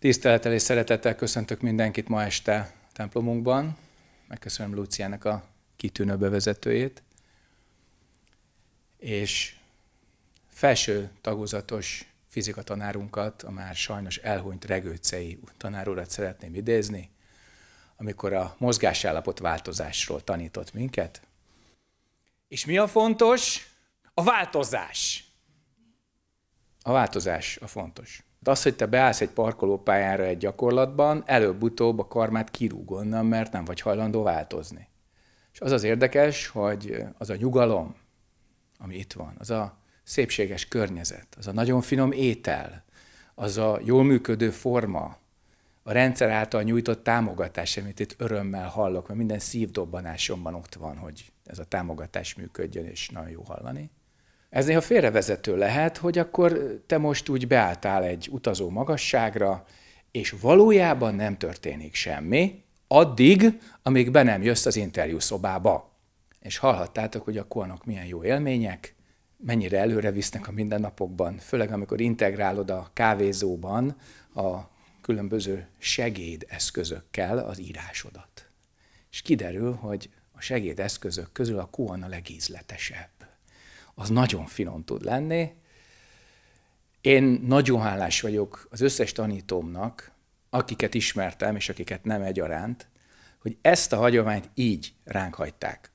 Tisztelettel és szeretettel köszöntök mindenkit ma este templomunkban. Megköszönöm Luciának a kitűnő bevezetőjét. És felső tagozatos fizikatanárunkat, a már sajnos elhunyt Regőcei tanár szeretném idézni, amikor a mozgásállapot változásról tanított minket. És mi a fontos? A változás! A változás a fontos. De az, hogy te beállsz egy parkolópályára egy gyakorlatban, előbb-utóbb a karmát kirúg onnan, mert nem vagy hajlandó változni. És az az érdekes, hogy az a nyugalom, ami itt van, az a szépséges környezet, az a nagyon finom étel, az a jól működő forma, a rendszer által nyújtott támogatás, amit itt örömmel hallok, mert minden szívdobbanásomban ott van, hogy ez a támogatás működjön, és nagyon jó hallani. Ez néha félrevezető lehet, hogy akkor te most úgy beálltál egy utazó magasságra, és valójában nem történik semmi, addig, amíg be nem jössz az interjú szobába. És hallhattátok, hogy a kuanok milyen jó élmények, mennyire előre visznek a mindennapokban, főleg amikor integrálod a kávézóban a különböző segédeszközökkel az írásodat. És kiderül, hogy a segédeszközök közül a kuan a legízletesebb az nagyon finom tud lenni. Én nagyon hálás vagyok az összes tanítómnak, akiket ismertem, és akiket nem egyaránt, hogy ezt a hagyományt így ránk hagyták.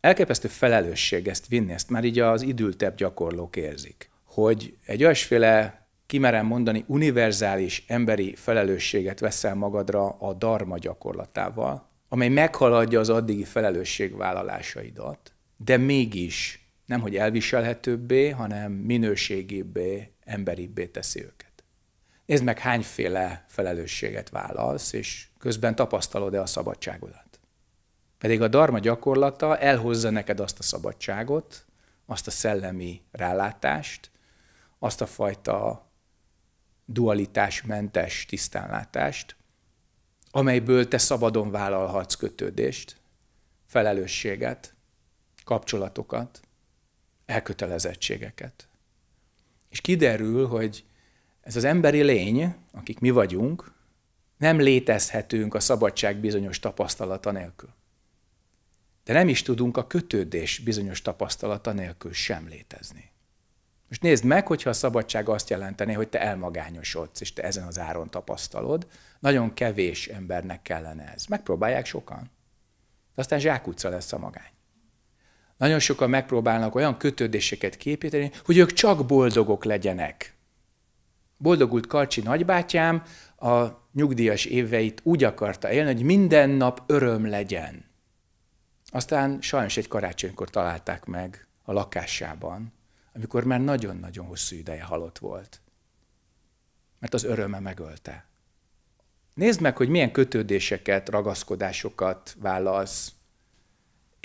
Elképesztő felelősség ezt vinni, ezt már így az idültebb gyakorlók érzik, hogy egy olyasféle kimerem mondani, univerzális emberi felelősséget veszel magadra a darma gyakorlatával, amely meghaladja az addigi felelősségvállalásaidat, de mégis nem hogy elviselhetőbbé, hanem minőségibbé, emberibbé teszi őket. Nézd meg, hányféle felelősséget vállalsz, és közben tapasztalod-e a szabadságodat. Pedig a darma gyakorlata elhozza neked azt a szabadságot, azt a szellemi rálátást, azt a fajta dualitásmentes tisztánlátást, amelyből te szabadon vállalhatsz kötődést, felelősséget, kapcsolatokat, elkötelezettségeket. És kiderül, hogy ez az emberi lény, akik mi vagyunk, nem létezhetünk a szabadság bizonyos tapasztalata nélkül. De nem is tudunk a kötődés bizonyos tapasztalata nélkül sem létezni. Most nézd meg, hogyha a szabadság azt jelenteni, hogy te elmagányosodsz, és te ezen az áron tapasztalod, nagyon kevés embernek kellene ez. Megpróbálják sokan. De aztán zsákutca lesz a magány. Nagyon sokan megpróbálnak olyan kötődéseket képíteni, hogy ők csak boldogok legyenek. Boldogult Karcsi nagybátyám a nyugdíjas éveit úgy akarta élni, hogy minden nap öröm legyen. Aztán sajnos egy karácsonykor találták meg a lakásában, amikor már nagyon-nagyon hosszú ideje halott volt. Mert az öröme megölte. Nézd meg, hogy milyen kötődéseket, ragaszkodásokat válasz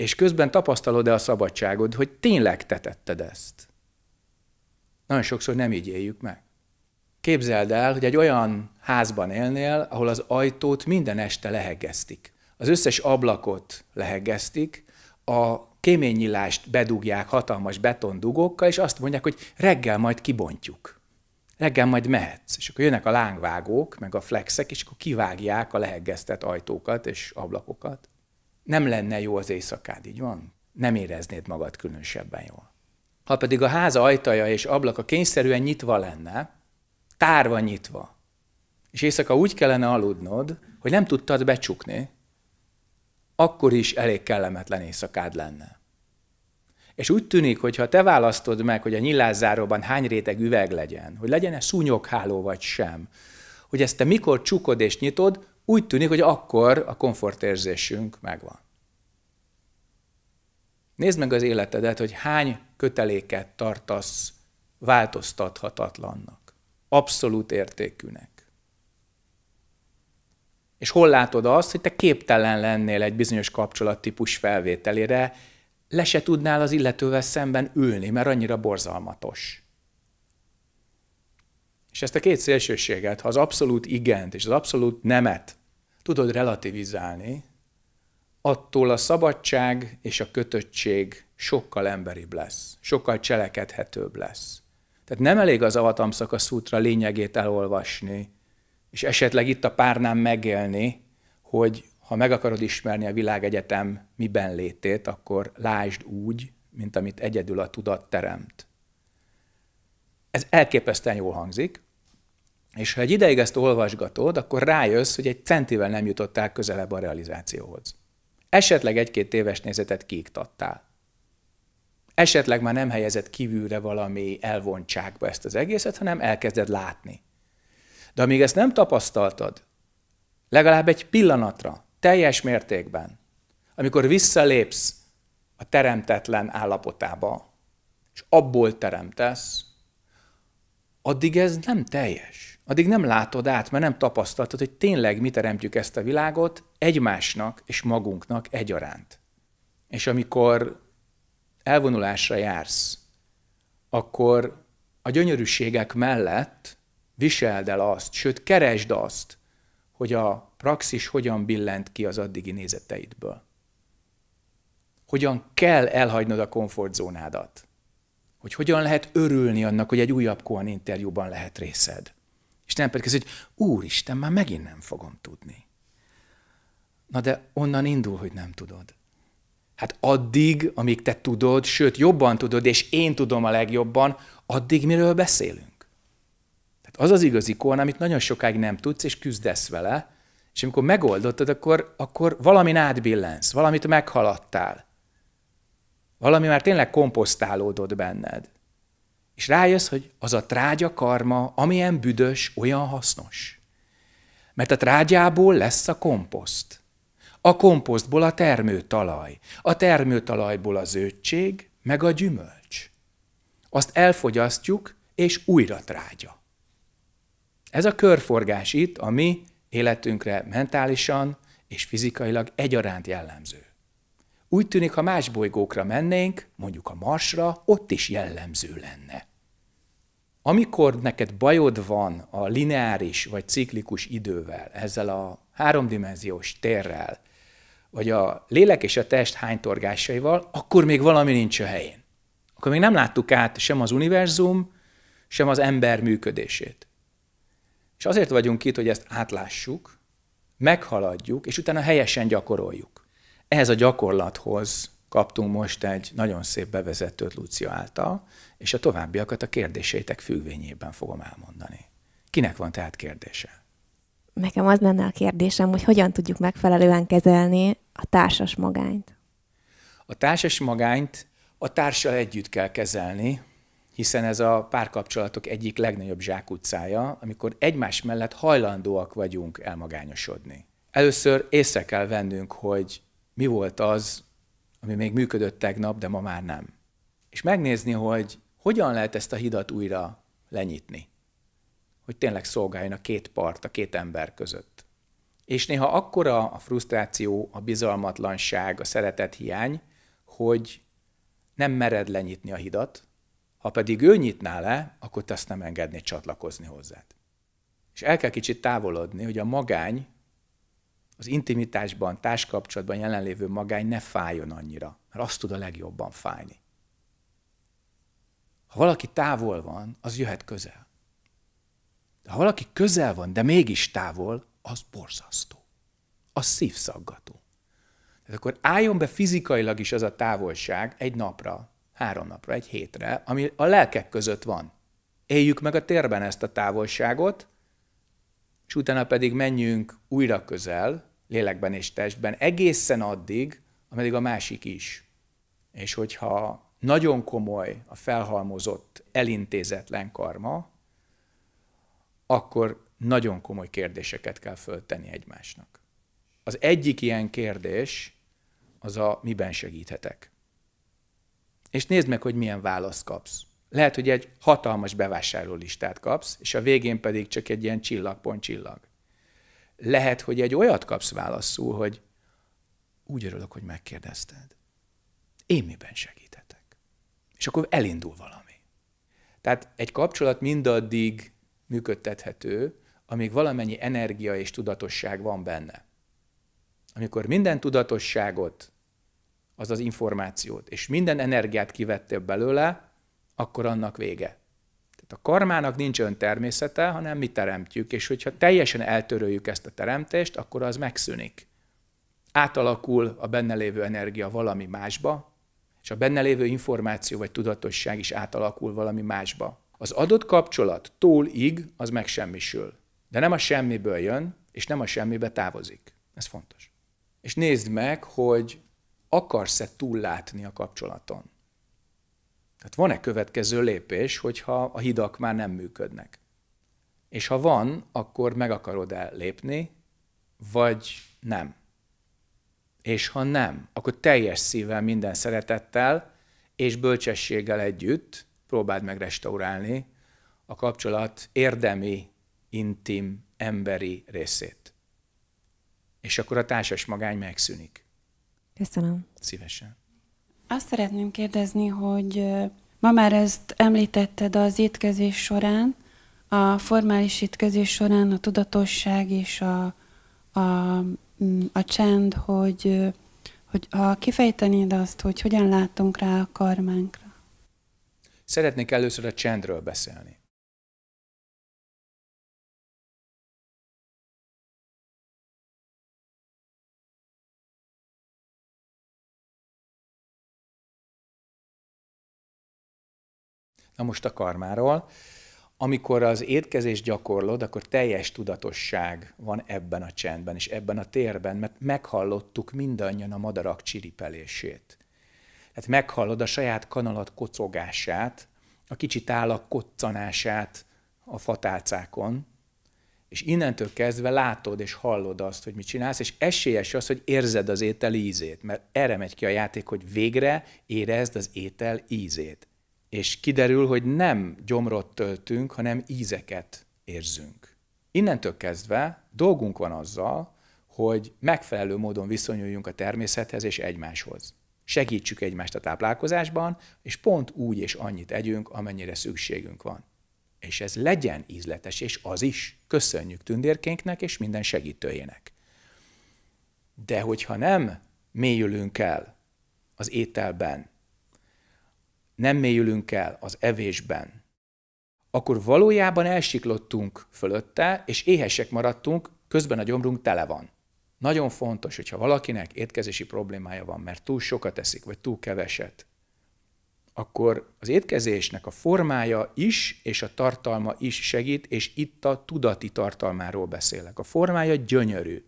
és közben tapasztalod-e a szabadságod, hogy tényleg te tetted ezt. Nagyon sokszor nem így éljük meg. Képzeld el, hogy egy olyan házban élnél, ahol az ajtót minden este lehegeztik. Az összes ablakot lehegeztik, a kéménynyilást bedugják hatalmas betondugókkal, és azt mondják, hogy reggel majd kibontjuk. Reggel majd mehetsz. És akkor jönnek a lángvágók, meg a flexek, és akkor kivágják a lehegeztett ajtókat és ablakokat nem lenne jó az éjszakád, így van? Nem éreznéd magad különösebben jól. Ha pedig a ház ajtaja és ablaka kényszerűen nyitva lenne, tárva nyitva, és éjszaka úgy kellene aludnod, hogy nem tudtad becsukni, akkor is elég kellemetlen éjszakád lenne. És úgy tűnik, hogy ha te választod meg, hogy a nyilázáróban hány réteg üveg legyen, hogy legyen-e szúnyogháló vagy sem, hogy ezt te mikor csukod és nyitod, úgy tűnik, hogy akkor a komfortérzésünk megvan. Nézd meg az életedet, hogy hány köteléket tartasz változtathatatlannak, abszolút értékűnek. És hol látod azt, hogy te képtelen lennél egy bizonyos kapcsolattípus felvételére, le se tudnál az illetővel szemben ülni, mert annyira borzalmatos. És ezt a két szélsőséget, ha az abszolút igent és az abszolút nemet tudod relativizálni, attól a szabadság és a kötöttség sokkal emberibb lesz, sokkal cselekedhetőbb lesz. Tehát nem elég az Avatamszaka szútra lényegét elolvasni, és esetleg itt a párnán megélni, hogy ha meg akarod ismerni a világegyetem miben létét, akkor lásd úgy, mint amit egyedül a tudat teremt. Ez elképesztően jól hangzik, és ha egy ideig ezt olvasgatod, akkor rájössz, hogy egy centivel nem jutottál közelebb a realizációhoz. Esetleg egy-két téves nézetet kiiktattál. Esetleg már nem helyezett kívülre valami elvontságba ezt az egészet, hanem elkezded látni. De amíg ezt nem tapasztaltad, legalább egy pillanatra, teljes mértékben, amikor visszalépsz a teremtetlen állapotába, és abból teremtesz, addig ez nem teljes addig nem látod át, mert nem tapasztaltad, hogy tényleg mi teremtjük ezt a világot egymásnak és magunknak egyaránt. És amikor elvonulásra jársz, akkor a gyönyörűségek mellett viseld el azt, sőt, keresd azt, hogy a praxis hogyan billent ki az addigi nézeteidből. Hogyan kell elhagynod a komfortzónádat. Hogy hogyan lehet örülni annak, hogy egy újabb Kohan interjúban lehet részed és nem pedig ez, hogy úristen, már megint nem fogom tudni. Na de onnan indul, hogy nem tudod. Hát addig, amíg te tudod, sőt jobban tudod, és én tudom a legjobban, addig miről beszélünk. Tehát az az igazi korn, amit nagyon sokáig nem tudsz, és küzdesz vele, és amikor megoldottad, akkor, akkor valami átbillensz, valamit meghaladtál. Valami már tényleg komposztálódott benned. És rájössz, hogy az a trágya karma, amilyen büdös, olyan hasznos. Mert a trágyából lesz a komposzt. A komposztból a termőtalaj, a termőtalajból a zöldség, meg a gyümölcs. Azt elfogyasztjuk, és újra trágya. Ez a körforgás itt ami életünkre mentálisan és fizikailag egyaránt jellemző. Úgy tűnik, ha más bolygókra mennénk, mondjuk a Marsra, ott is jellemző lenne. Amikor neked bajod van a lineáris vagy ciklikus idővel, ezzel a háromdimenziós térrel, vagy a lélek és a test hánytorgásaival, akkor még valami nincs a helyén. Akkor még nem láttuk át sem az univerzum, sem az ember működését. És azért vagyunk itt, hogy ezt átlássuk, meghaladjuk, és utána helyesen gyakoroljuk. Ehhez a gyakorlathoz kaptunk most egy nagyon szép bevezetőt Lucia által, és a továbbiakat a kérdéseitek függvényében fogom elmondani. Kinek van tehát kérdése? Nekem az lenne a kérdésem, hogy hogyan tudjuk megfelelően kezelni a társas magányt. A társas magányt a társal együtt kell kezelni, hiszen ez a párkapcsolatok egyik legnagyobb zsákutcája, amikor egymás mellett hajlandóak vagyunk elmagányosodni. Először észre kell vennünk, hogy mi volt az, ami még működött tegnap, de ma már nem. És megnézni, hogy hogyan lehet ezt a hidat újra lenyitni. Hogy tényleg szolgáljon a két part, a két ember között. És néha akkora a frusztráció, a bizalmatlanság, a szeretet hiány, hogy nem mered lenyitni a hidat, ha pedig ő nyitná le, akkor te azt nem engedné csatlakozni hozzád. És el kell kicsit távolodni, hogy a magány az intimitásban, társkapcsolatban jelenlévő magány ne fájjon annyira, mert azt tud a legjobban fájni. Ha valaki távol van, az jöhet közel. De ha valaki közel van, de mégis távol, az borzasztó. Az szívszaggató. Tehát akkor álljon be fizikailag is az a távolság egy napra, három napra, egy hétre, ami a lelkek között van. Éljük meg a térben ezt a távolságot, és utána pedig menjünk újra közel, lélekben és testben, egészen addig, ameddig a másik is. És hogyha nagyon komoly a felhalmozott, elintézetlen karma, akkor nagyon komoly kérdéseket kell föltenni egymásnak. Az egyik ilyen kérdés az a miben segíthetek. És nézd meg, hogy milyen választ kapsz. Lehet, hogy egy hatalmas listát kapsz, és a végén pedig csak egy ilyen csillagpont csillag lehet, hogy egy olyat kapsz válaszul, hogy úgy örülök, hogy megkérdezted. Én miben segíthetek? És akkor elindul valami. Tehát egy kapcsolat mindaddig működtethető, amíg valamennyi energia és tudatosság van benne. Amikor minden tudatosságot, azaz információt, és minden energiát kivettél belőle, akkor annak vége. A karmának nincs öntermészete, hanem mi teremtjük, és hogyha teljesen eltöröljük ezt a teremtést, akkor az megszűnik. Átalakul a benne lévő energia valami másba, és a benne lévő információ vagy tudatosság is átalakul valami másba. Az adott kapcsolat tól ig az megsemmisül, de nem a semmiből jön, és nem a semmibe távozik. Ez fontos. És nézd meg, hogy akarsz-e túllátni a kapcsolaton. Tehát van-e következő lépés, hogyha a hidak már nem működnek? És ha van, akkor meg akarod-e lépni, vagy nem? És ha nem, akkor teljes szívvel, minden szeretettel és bölcsességgel együtt próbáld meg restaurálni a kapcsolat érdemi, intim, emberi részét. És akkor a társas magány megszűnik. Köszönöm. Szívesen. Azt szeretném kérdezni, hogy ma már ezt említetted az étkezés során, a formális étkezés során a tudatosság és a, a, mm, a csend, hogy, hogy ha kifejtenéd azt, hogy hogyan látunk rá a karmánkra. Szeretnék először a csendről beszélni. Na most a karmáról. Amikor az étkezés gyakorlod, akkor teljes tudatosság van ebben a csendben és ebben a térben, mert meghallottuk mindannyian a madarak csiripelését. Tehát meghallod a saját kanalat kocogását, a kicsi tálak koccanását a fatálcákon, és innentől kezdve látod és hallod azt, hogy mit csinálsz, és esélyes az, hogy érzed az étel ízét, mert erre megy ki a játék, hogy végre érezd az étel ízét és kiderül, hogy nem gyomrot töltünk, hanem ízeket érzünk. Innentől kezdve dolgunk van azzal, hogy megfelelő módon viszonyuljunk a természethez és egymáshoz. Segítsük egymást a táplálkozásban, és pont úgy és annyit együnk, amennyire szükségünk van. És ez legyen ízletes, és az is. Köszönjük tündérkénknek és minden segítőjének. De hogyha nem mélyülünk el az ételben, nem mélyülünk el az evésben, akkor valójában elsiklottunk fölötte, és éhesek maradtunk, közben a gyomrunk tele van. Nagyon fontos, hogyha valakinek étkezési problémája van, mert túl sokat eszik, vagy túl keveset, akkor az étkezésnek a formája is, és a tartalma is segít, és itt a tudati tartalmáról beszélek. A formája gyönyörű.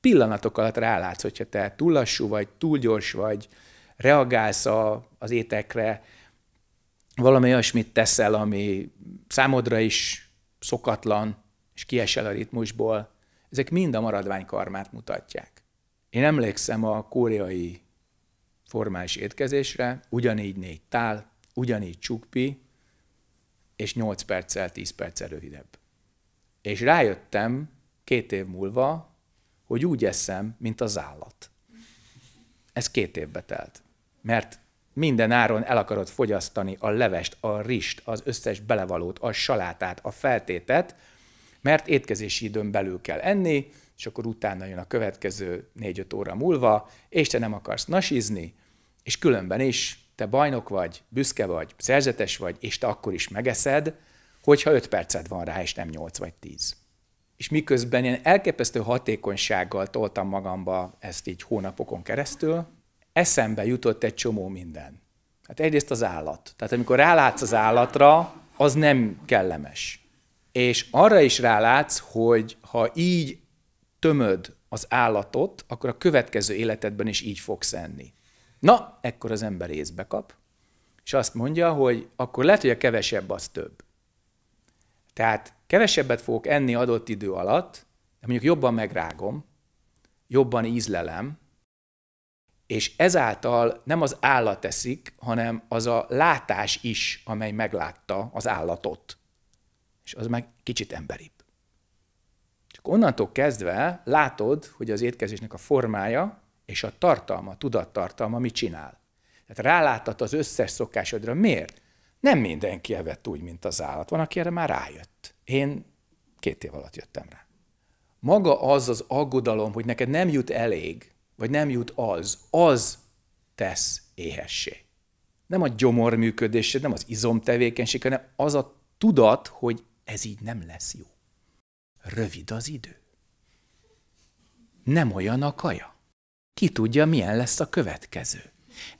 Pillanatok alatt rálátsz, hogyha te túl lassú vagy, túl gyors vagy, reagálsz az étekre, valami olyasmit teszel, ami számodra is szokatlan, és kiesel a ritmusból, ezek mind a maradvány karmát mutatják. Én emlékszem a koreai formális étkezésre, ugyanígy négy tál, ugyanígy csukpi, és 8 perccel, 10 perccel rövidebb. És rájöttem két év múlva, hogy úgy eszem, mint az állat. Ez két évbe telt. Mert minden áron el akarod fogyasztani a levest, a rist, az összes belevalót, a salátát, a feltétet, mert étkezési időn belül kell enni, és akkor utána jön a következő 4-5 óra múlva, és te nem akarsz nasizni, és különben is te bajnok vagy, büszke vagy, szerzetes vagy, és te akkor is megeszed, hogyha 5 perced van rá, és nem 8 vagy 10. És miközben én elképesztő hatékonysággal toltam magamba ezt így hónapokon keresztül, eszembe jutott egy csomó minden. Hát egyrészt az állat. Tehát amikor rálátsz az állatra, az nem kellemes. És arra is rálátsz, hogy ha így tömöd az állatot, akkor a következő életedben is így fogsz enni. Na, ekkor az ember észbe kap, és azt mondja, hogy akkor lehet, hogy a kevesebb az több. Tehát kevesebbet fogok enni adott idő alatt, de mondjuk jobban megrágom, jobban ízlelem, és ezáltal nem az állat eszik, hanem az a látás is, amely meglátta az állatot. És az meg kicsit emberibb. Csak onnantól kezdve látod, hogy az étkezésnek a formája és a tartalma, a tudattartalma mit csinál. Tehát ráláttat az összes szokásodra. Miért? Nem mindenki evett úgy, mint az állat. Van, aki erre már rájött. Én két év alatt jöttem rá. Maga az az aggodalom, hogy neked nem jut elég, vagy nem jut az, az tesz éhessé. Nem a gyomor működése, nem az izomtevékenység, hanem az a tudat, hogy ez így nem lesz jó. Rövid az idő. Nem olyan a kaja. Ki tudja, milyen lesz a következő.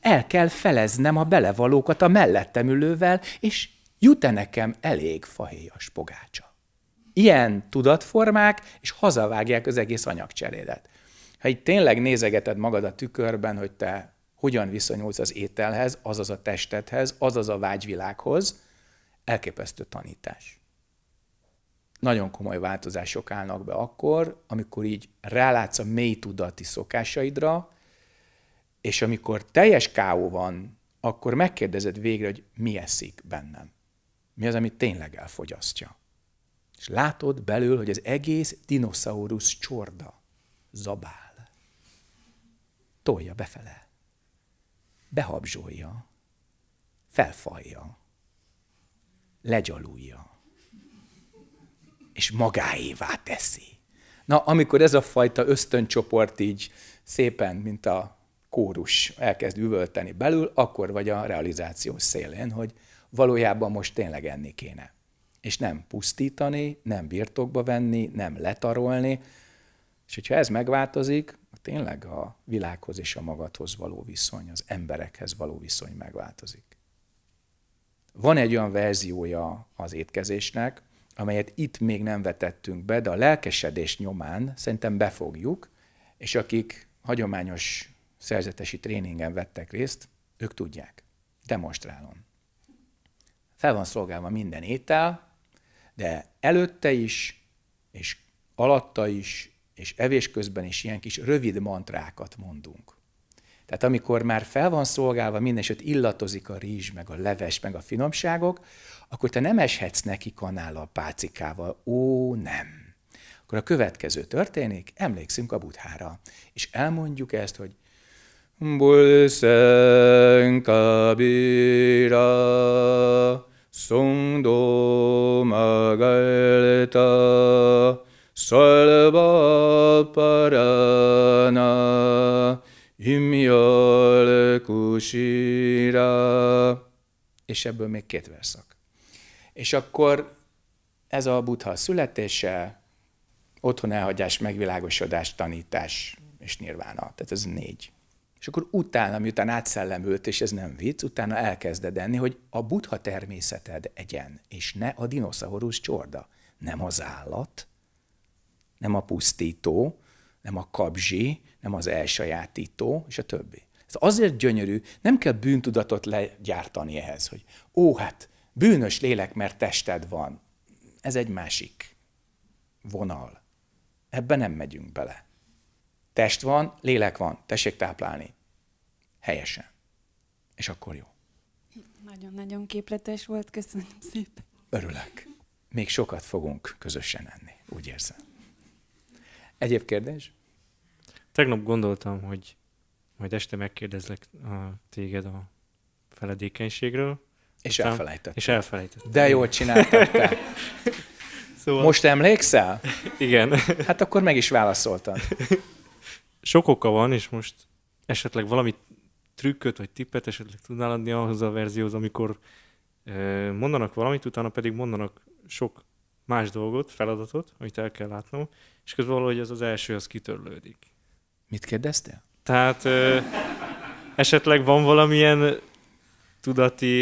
El kell feleznem a belevalókat a mellettem ülővel, és jut-e nekem elég fahéjas pogácsa. Ilyen tudatformák, és hazavágják az egész anyagcserédet ha így tényleg nézegeted magad a tükörben, hogy te hogyan viszonyulsz az ételhez, azaz a testedhez, azaz a vágyvilághoz, elképesztő tanítás. Nagyon komoly változások állnak be akkor, amikor így rálátsz a mély tudati szokásaidra, és amikor teljes káó van, akkor megkérdezed végre, hogy mi eszik bennem. Mi az, amit tényleg elfogyasztja. És látod belül, hogy az egész dinoszaurusz csorda zabál tolja befele, behabzsolja, felfalja, legyalulja, és magáévá teszi. Na, amikor ez a fajta ösztöncsoport így szépen, mint a kórus elkezd üvölteni belül, akkor vagy a realizáció szélén, hogy valójában most tényleg enni kéne. És nem pusztítani, nem birtokba venni, nem letarolni. És hogyha ez megváltozik, tényleg a világhoz és a magadhoz való viszony, az emberekhez való viszony megváltozik. Van egy olyan verziója az étkezésnek, amelyet itt még nem vetettünk be, de a lelkesedés nyomán szerintem befogjuk, és akik hagyományos szerzetesi tréningen vettek részt, ők tudják. Demonstrálom. Fel van szolgálva minden étel, de előtte is, és alatta is, és evés közben is ilyen kis rövid mantrákat mondunk. Tehát amikor már fel van szolgálva minden, ott illatozik a rizs, meg a leves, meg a finomságok, akkor te nem eshetsz neki kanál a pácikával. Ó, nem. Akkor a következő történik, emlékszünk a buthára, és elmondjuk ezt, hogy Bulszen kabira, szondó magalta, parana Imjal Kusira. És ebből még két verszak. És akkor ez a buddha születése, otthon elhagyás, megvilágosodás, tanítás és nirvána. Tehát ez négy. És akkor utána, miután átszellemült, és ez nem vicc, utána elkezded enni, hogy a buddha természeted egyen, és ne a dinoszaurusz csorda, nem az állat, nem a pusztító, nem a kabzsi, nem az elsajátító, és a többi. Ez azért gyönyörű, nem kell bűntudatot legyártani ehhez, hogy ó, hát bűnös lélek, mert tested van. Ez egy másik vonal. Ebben nem megyünk bele. Test van, lélek van, tessék táplálni. Helyesen. És akkor jó. Nagyon-nagyon képletes volt, köszönöm szépen. Örülök. Még sokat fogunk közösen enni, úgy érzem. Egyéb kérdés? Tegnap gondoltam, hogy majd este megkérdezlek a, téged a feledékenységről. És aztán, elfelejtettem. És elfelejtettem. De jól csináltad te. Szóval... Most emlékszel? Igen. Hát akkor meg is válaszoltad. Sok oka van, és most esetleg valami trükköt vagy tippet esetleg tudnál adni ahhoz a verzióhoz, amikor mondanak valamit, utána pedig mondanak sok más dolgot, feladatot, amit el kell látnom, és közben valahogy az az első, az kitörlődik. Mit kérdeztél? Tehát ö, esetleg van valamilyen tudati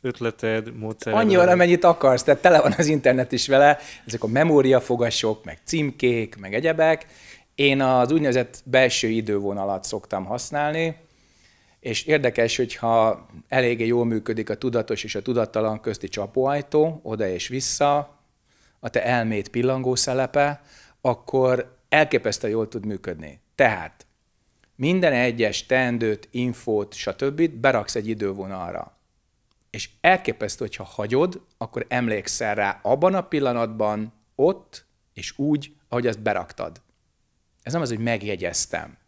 ötleted, módszer? Annyi van, amennyit akarsz, tehát tele van az internet is vele, ezek a memóriafogasok, meg címkék, meg egyebek. Én az úgynevezett belső idővonalat szoktam használni, és érdekes, hogyha eléggé jól működik a tudatos és a tudattalan közti csapóajtó, oda és vissza, a te elmét pillangó szelepe, akkor elképesztően jól tud működni. Tehát minden egyes teendőt, infót, stb. beraksz egy idővonalra. És elképesztő, hogyha hagyod, akkor emlékszel rá abban a pillanatban, ott és úgy, ahogy azt beraktad. Ez nem az, hogy megjegyeztem.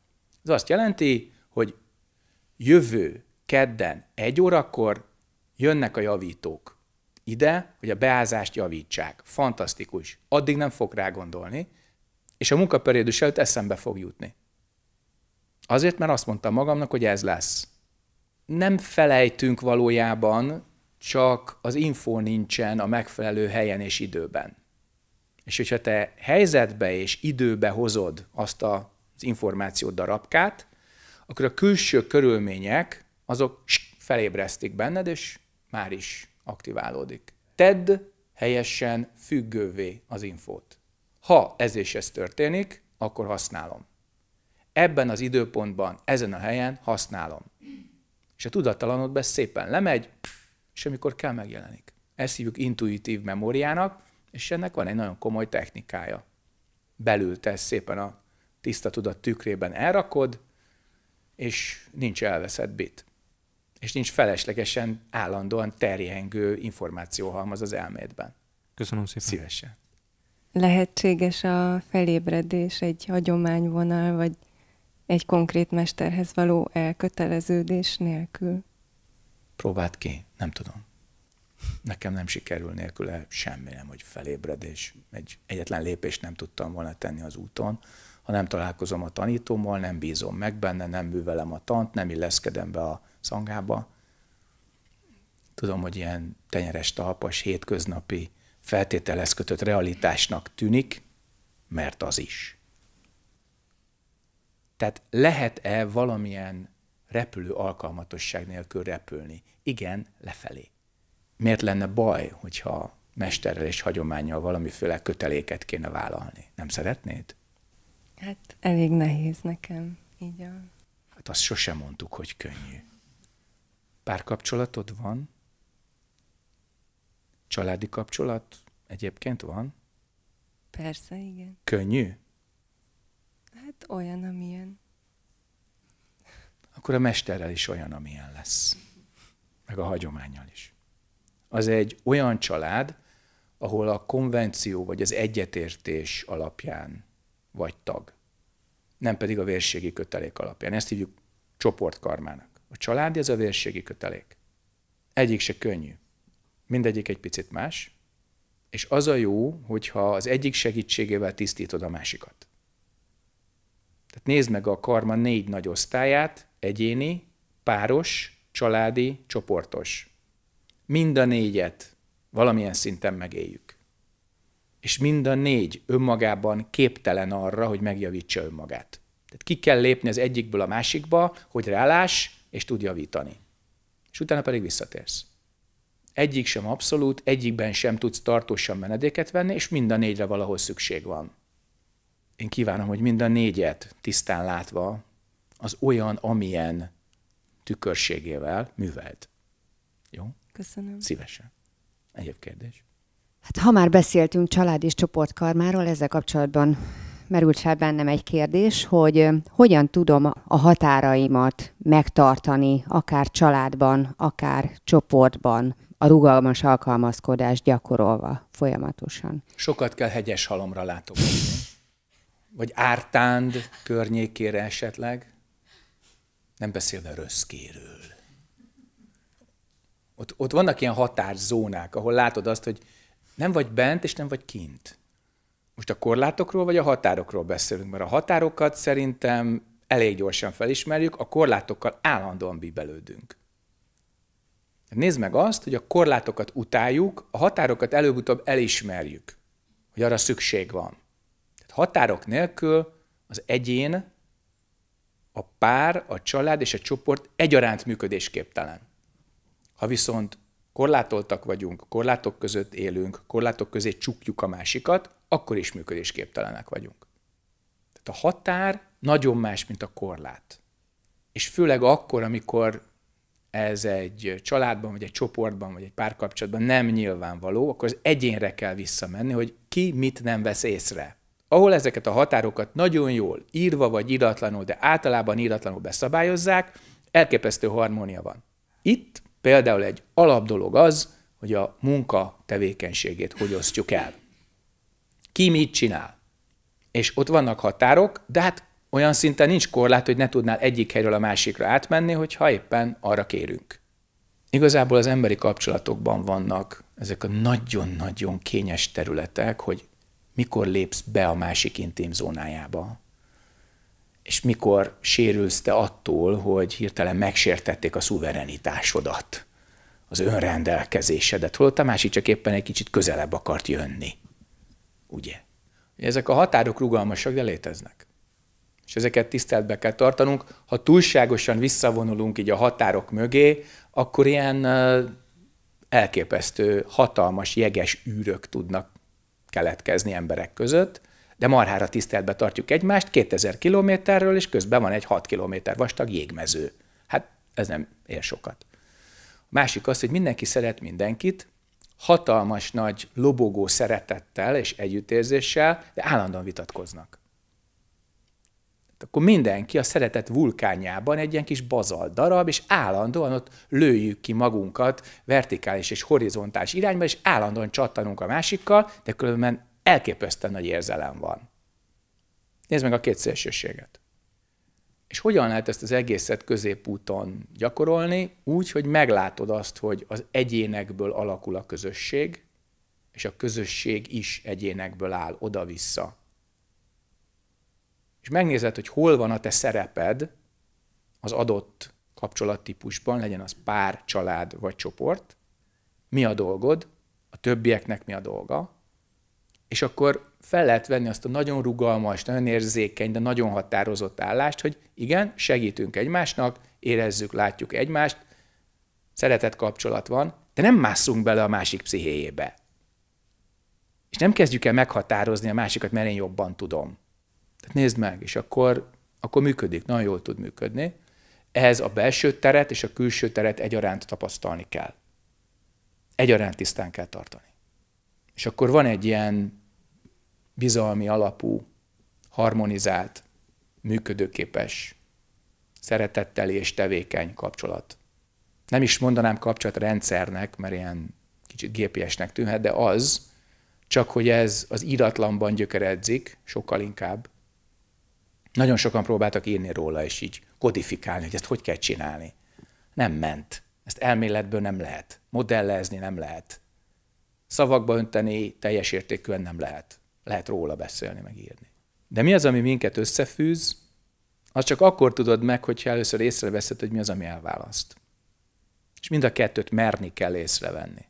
Ez azt jelenti, hogy jövő kedden egy órakor jönnek a javítók ide, hogy a beázást javítsák. Fantasztikus. Addig nem fog rá gondolni, és a munkaperiódus előtt eszembe fog jutni. Azért, mert azt mondtam magamnak, hogy ez lesz. Nem felejtünk valójában, csak az info nincsen a megfelelő helyen és időben. És hogyha te helyzetbe és időbe hozod azt az információ darabkát, akkor a külső körülmények azok felébresztik benned, és már is aktiválódik. Tedd helyesen függővé az infót. Ha ez és ez történik, akkor használom. Ebben az időpontban, ezen a helyen használom. És a tudattalanodba szépen lemegy, és amikor kell, megjelenik. Ezt hívjuk intuitív memóriának, és ennek van egy nagyon komoly technikája. Belül te szépen a tiszta tudat tükrében elrakod, és nincs elveszett bit és nincs feleslegesen állandóan terjengő információhalmaz az elmédben. Köszönöm szépen. Szívesen. Lehetséges a felébredés egy hagyományvonal, vagy egy konkrét mesterhez való elköteleződés nélkül? Próbáld ki, nem tudom. Nekem nem sikerül nélküle semmi, nem, hogy felébredés. Egy egyetlen lépést nem tudtam volna tenni az úton. Ha nem találkozom a tanítómmal, nem bízom meg benne, nem művelem a tant, nem illeszkedem be a szangába. Tudom, hogy ilyen tenyeres talpas, hétköznapi, feltételez kötött realitásnak tűnik, mert az is. Tehát lehet-e valamilyen repülő alkalmatosság nélkül repülni? Igen, lefelé. Miért lenne baj, hogyha mesterrel és hagyományjal valamiféle köteléket kéne vállalni? Nem szeretnéd? Hát elég nehéz nekem, így a... Hát azt sosem mondtuk, hogy könnyű. Párkapcsolatod van? Családi kapcsolat egyébként van? Persze, igen. Könnyű? Hát olyan, amilyen. Akkor a mesterrel is olyan, amilyen lesz. Meg a hagyományjal is. Az egy olyan család, ahol a konvenció vagy az egyetértés alapján vagy tag, nem pedig a vérségi kötelék alapján. Ezt hívjuk csoportkarmának. A családi az a vérségi kötelék. Egyik se könnyű. Mindegyik egy picit más, és az a jó, hogyha az egyik segítségével tisztítod a másikat. Tehát nézd meg a karma négy nagy osztályát, egyéni, páros, családi, csoportos. Mind a négyet valamilyen szinten megéljük. És mind a négy önmagában képtelen arra, hogy megjavítsa önmagát. Tehát ki kell lépni az egyikből a másikba, hogy rálás, és tud javítani. És utána pedig visszatérsz. Egyik sem abszolút, egyikben sem tudsz tartósan menedéket venni, és mind a négyre valahol szükség van. Én kívánom, hogy mind a négyet tisztán látva az olyan, amilyen tükörségével művelt. Jó? Köszönöm. Szívesen. Egyéb kérdés? Hát ha már beszéltünk család és csoportkarmáról, ezzel kapcsolatban merült fel bennem egy kérdés, hogy hogyan tudom a határaimat megtartani, akár családban, akár csoportban, a rugalmas alkalmazkodást gyakorolva folyamatosan. Sokat kell hegyes halomra látogatni. Vagy ártánd környékére esetleg. Nem beszélve röszkéről. Ott, ott vannak ilyen határzónák, ahol látod azt, hogy nem vagy bent, és nem vagy kint. Most a korlátokról vagy a határokról beszélünk, mert a határokat szerintem elég gyorsan felismerjük, a korlátokkal állandóan bíbelődünk. Nézd meg azt, hogy a korlátokat utáljuk, a határokat előbb-utóbb elismerjük, hogy arra szükség van. Tehát határok nélkül az egyén, a pár, a család és a csoport egyaránt működésképtelen. Ha viszont korlátoltak vagyunk, korlátok között élünk, korlátok közé csukjuk a másikat, akkor is működésképtelenek vagyunk. Tehát a határ nagyon más, mint a korlát. És főleg akkor, amikor ez egy családban, vagy egy csoportban, vagy egy párkapcsolatban nem nyilvánvaló, akkor az egyénre kell visszamenni, hogy ki mit nem vesz észre. Ahol ezeket a határokat nagyon jól írva vagy iratlanul, de általában iratlanul beszabályozzák, elképesztő harmónia van. Itt Például egy alapdolog az, hogy a munka tevékenységét hogy osztjuk el. Ki mit csinál? És ott vannak határok, de hát olyan szinten nincs korlát, hogy ne tudnál egyik helyről a másikra átmenni, hogyha éppen arra kérünk. Igazából az emberi kapcsolatokban vannak ezek a nagyon-nagyon kényes területek, hogy mikor lépsz be a másik intim zónájába, és mikor sérülsz te attól, hogy hirtelen megsértették a szuverenitásodat, az önrendelkezésedet, holott a másik csak éppen egy kicsit közelebb akart jönni. Ugye? Ezek a határok rugalmasak, de léteznek. És ezeket tiszteltbe kell tartanunk. Ha túlságosan visszavonulunk így a határok mögé, akkor ilyen elképesztő, hatalmas, jeges űrök tudnak keletkezni emberek között, de marhára tiszteltbe tartjuk egymást 2000 kilométerről, és közben van egy 6 kilométer vastag jégmező. Hát ez nem ér sokat. A másik az, hogy mindenki szeret mindenkit, hatalmas nagy lobogó szeretettel és együttérzéssel, de állandóan vitatkoznak. Hát akkor mindenki a szeretet vulkányában egy ilyen kis bazal darab, és állandóan ott lőjük ki magunkat vertikális és horizontális irányba, és állandóan csattanunk a másikkal, de különben elképesztően nagy érzelem van. Nézd meg a két szélsőséget. És hogyan lehet ezt az egészet középúton gyakorolni? Úgy, hogy meglátod azt, hogy az egyénekből alakul a közösség, és a közösség is egyénekből áll oda-vissza. És megnézed, hogy hol van a te szereped az adott kapcsolattípusban, legyen az pár, család vagy csoport, mi a dolgod, a többieknek mi a dolga, és akkor fel lehet venni azt a nagyon rugalmas, nagyon érzékeny, de nagyon határozott állást, hogy igen, segítünk egymásnak, érezzük, látjuk egymást, szeretett kapcsolat van, de nem másszunk bele a másik pszichéjébe. És nem kezdjük el meghatározni a másikat, mert én jobban tudom. Tehát nézd meg, és akkor, akkor működik, nagyon jól tud működni. Ehhez a belső teret és a külső teret egyaránt tapasztalni kell. Egyaránt tisztán kell tartani. És akkor van egy ilyen bizalmi alapú, harmonizált, működőképes, szeretetteli és tevékeny kapcsolat. Nem is mondanám kapcsolat rendszernek, mert ilyen kicsit gépiesnek tűnhet, de az, csak hogy ez az íratlanban gyökeredzik, sokkal inkább. Nagyon sokan próbáltak írni róla, és így kodifikálni, hogy ezt hogy kell csinálni. Nem ment. Ezt elméletből nem lehet. Modellezni nem lehet. Szavakba önteni teljes értékűen nem lehet lehet róla beszélni, meg írni. De mi az, ami minket összefűz, azt csak akkor tudod meg, hogyha először észreveszed, hogy mi az, ami elválaszt. És mind a kettőt merni kell észrevenni.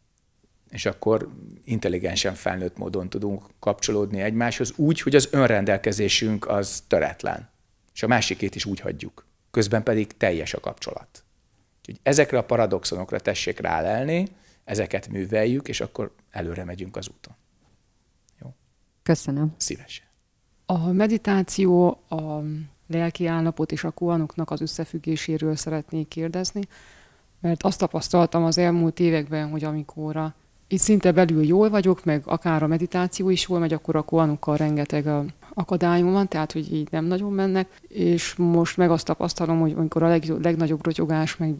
És akkor intelligensen felnőtt módon tudunk kapcsolódni egymáshoz úgy, hogy az önrendelkezésünk az töretlen. És a másikét is úgy hagyjuk. Közben pedig teljes a kapcsolat. Úgyhogy ezekre a paradoxonokra tessék rálelni, ezeket műveljük, és akkor előre megyünk az úton. Köszönöm. Szívesen. A meditáció a lelki állapot és a kuanoknak az összefüggéséről szeretnék kérdezni, mert azt tapasztaltam az elmúlt években, hogy amikor a, itt szinte belül jól vagyok, meg akár a meditáció is jól megy, akkor a kuanokkal rengeteg a akadályom van, tehát hogy így nem nagyon mennek, és most meg azt tapasztalom, hogy amikor a leg, legnagyobb rotyogás megy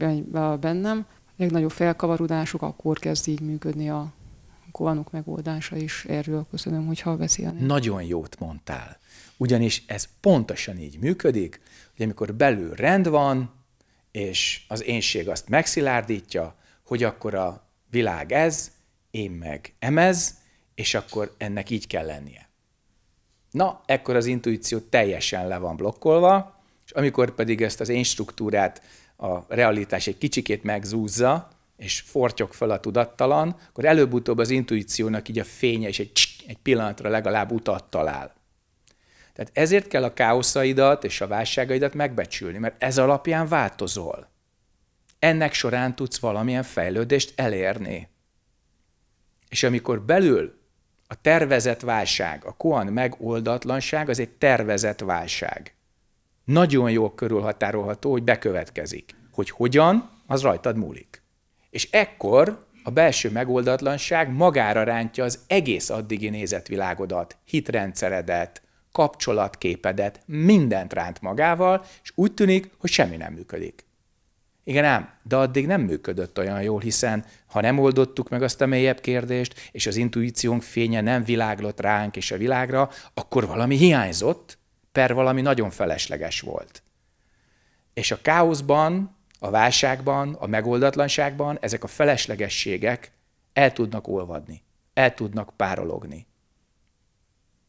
bennem, a legnagyobb felkavarodások, akkor kezd így működni a akkor vanok megoldása is erről köszönöm, hogy ha Nagyon jót mondtál. Ugyanis ez pontosan így működik, hogy amikor belül rend van, és az énség azt megszilárdítja, hogy akkor a világ ez, én meg emez, és akkor ennek így kell lennie. Na, ekkor az intuíció teljesen le van blokkolva, és amikor pedig ezt az én struktúrát a realitás egy kicsikét megzúzza, és fortyog fel a tudattalan, akkor előbb-utóbb az intuíciónak így a fénye és egy, css, egy pillanatra legalább utat talál. Tehát ezért kell a káoszaidat és a válságaidat megbecsülni, mert ez alapján változol. Ennek során tudsz valamilyen fejlődést elérni. És amikor belül a tervezett válság, a koan megoldatlanság az egy tervezett válság. Nagyon jól körülhatárolható, hogy bekövetkezik. Hogy hogyan, az rajtad múlik. És ekkor a belső megoldatlanság magára rántja az egész addigi nézetvilágodat, hitrendszeredet, kapcsolatképedet, mindent ránt magával, és úgy tűnik, hogy semmi nem működik. Igen ám, de addig nem működött olyan jól, hiszen ha nem oldottuk meg azt a mélyebb kérdést, és az intuíciónk fénye nem világlott ránk és a világra, akkor valami hiányzott, per valami nagyon felesleges volt. És a káoszban a válságban, a megoldatlanságban ezek a feleslegességek el tudnak olvadni, el tudnak párologni.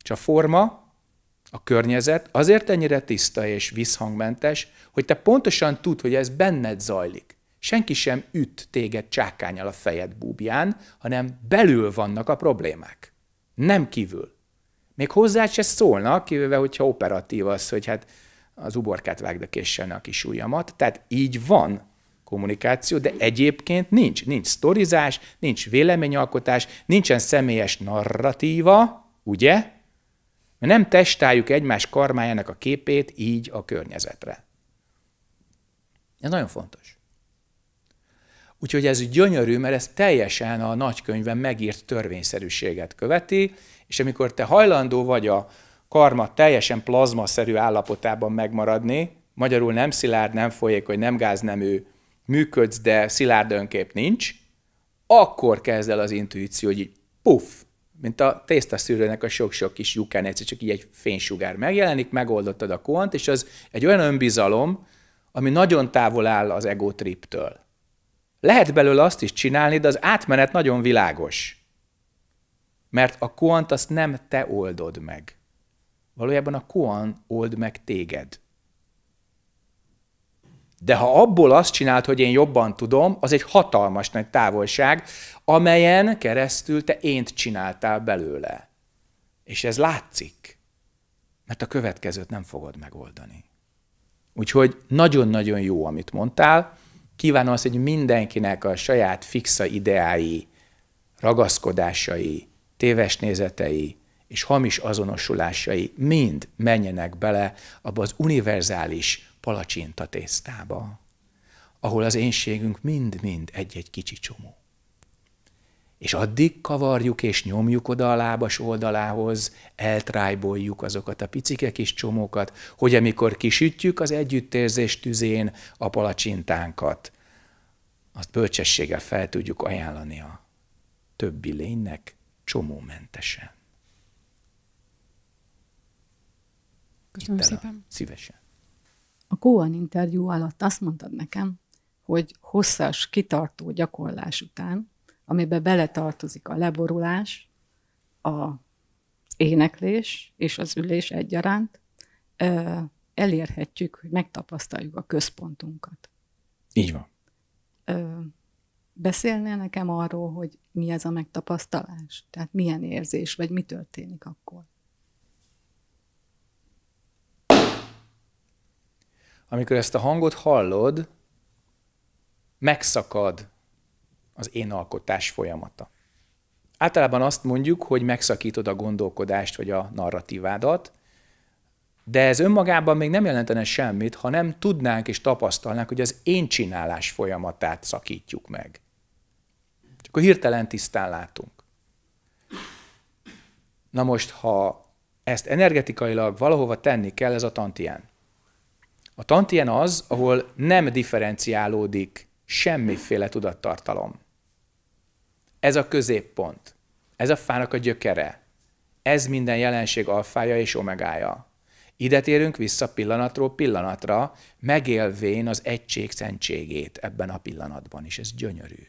És a forma, a környezet azért ennyire tiszta és visszhangmentes, hogy te pontosan tud, hogy ez benned zajlik. Senki sem üt téged csákányal a fejed búbján, hanem belül vannak a problémák. Nem kívül. Még hozzá se szólnak, kivéve, hogyha operatív az, hogy hát az uborkát vágd a késsel, a kis ujjamat. Tehát így van kommunikáció, de egyébként nincs. Nincs sztorizás, nincs véleményalkotás, nincsen személyes narratíva, ugye? Mert nem testáljuk egymás karmájának a képét így a környezetre. Ez nagyon fontos. Úgyhogy ez gyönyörű, mert ez teljesen a nagykönyvben megírt törvényszerűséget követi, és amikor te hajlandó vagy a, karma teljesen plazmaszerű állapotában megmaradni, magyarul nem szilárd, nem folyékony, nem gáz, nem ő, működsz, de szilárd önkép nincs, akkor kezd el az intuíció, hogy így puff, mint a tésztaszűrőnek a sok-sok kis lyukán egyszer csak így egy fénysugár megjelenik, megoldottad a kont, és az egy olyan önbizalom, ami nagyon távol áll az ego triptől. Lehet belőle azt is csinálni, de az átmenet nagyon világos. Mert a kuant azt nem te oldod meg. Valójában a koan old meg téged. De ha abból azt csinált, hogy én jobban tudom, az egy hatalmas nagy távolság, amelyen keresztül te ént csináltál belőle. És ez látszik, mert a következőt nem fogod megoldani. Úgyhogy nagyon-nagyon jó, amit mondtál. Kívánom azt, hogy mindenkinek a saját fixa ideái, ragaszkodásai, téves nézetei, és hamis azonosulásai mind menjenek bele abba az univerzális palacsinta tésztába, ahol az énségünk mind-mind egy-egy kicsi csomó. És addig kavarjuk és nyomjuk oda a lábas oldalához, eltrájboljuk azokat a picike kis csomókat, hogy amikor kisütjük az együttérzés tüzén a palacsintánkat, azt bölcsességgel fel tudjuk ajánlani a többi lénynek csomómentesen. Köszönöm Itt szépen. Szívesen. A Kóan interjú alatt azt mondtad nekem, hogy hosszas, kitartó gyakorlás után, amibe beletartozik a leborulás, a éneklés és az ülés egyaránt, elérhetjük, hogy megtapasztaljuk a központunkat. Így van. Beszélnél nekem arról, hogy mi ez a megtapasztalás? Tehát milyen érzés, vagy mi történik akkor? amikor ezt a hangot hallod, megszakad az én alkotás folyamata. Általában azt mondjuk, hogy megszakítod a gondolkodást vagy a narratívádat, de ez önmagában még nem jelentene semmit, ha nem tudnánk és tapasztalnánk, hogy az én csinálás folyamatát szakítjuk meg. Csak akkor hirtelen tisztán látunk. Na most, ha ezt energetikailag valahova tenni kell, ez a tantián. A tantien az, ahol nem differenciálódik semmiféle tudattartalom. Ez a középpont. Ez a fának a gyökere. Ez minden jelenség alfája és omegája. Ide térünk vissza pillanatról pillanatra, megélvén az egység szentségét ebben a pillanatban, és ez gyönyörű.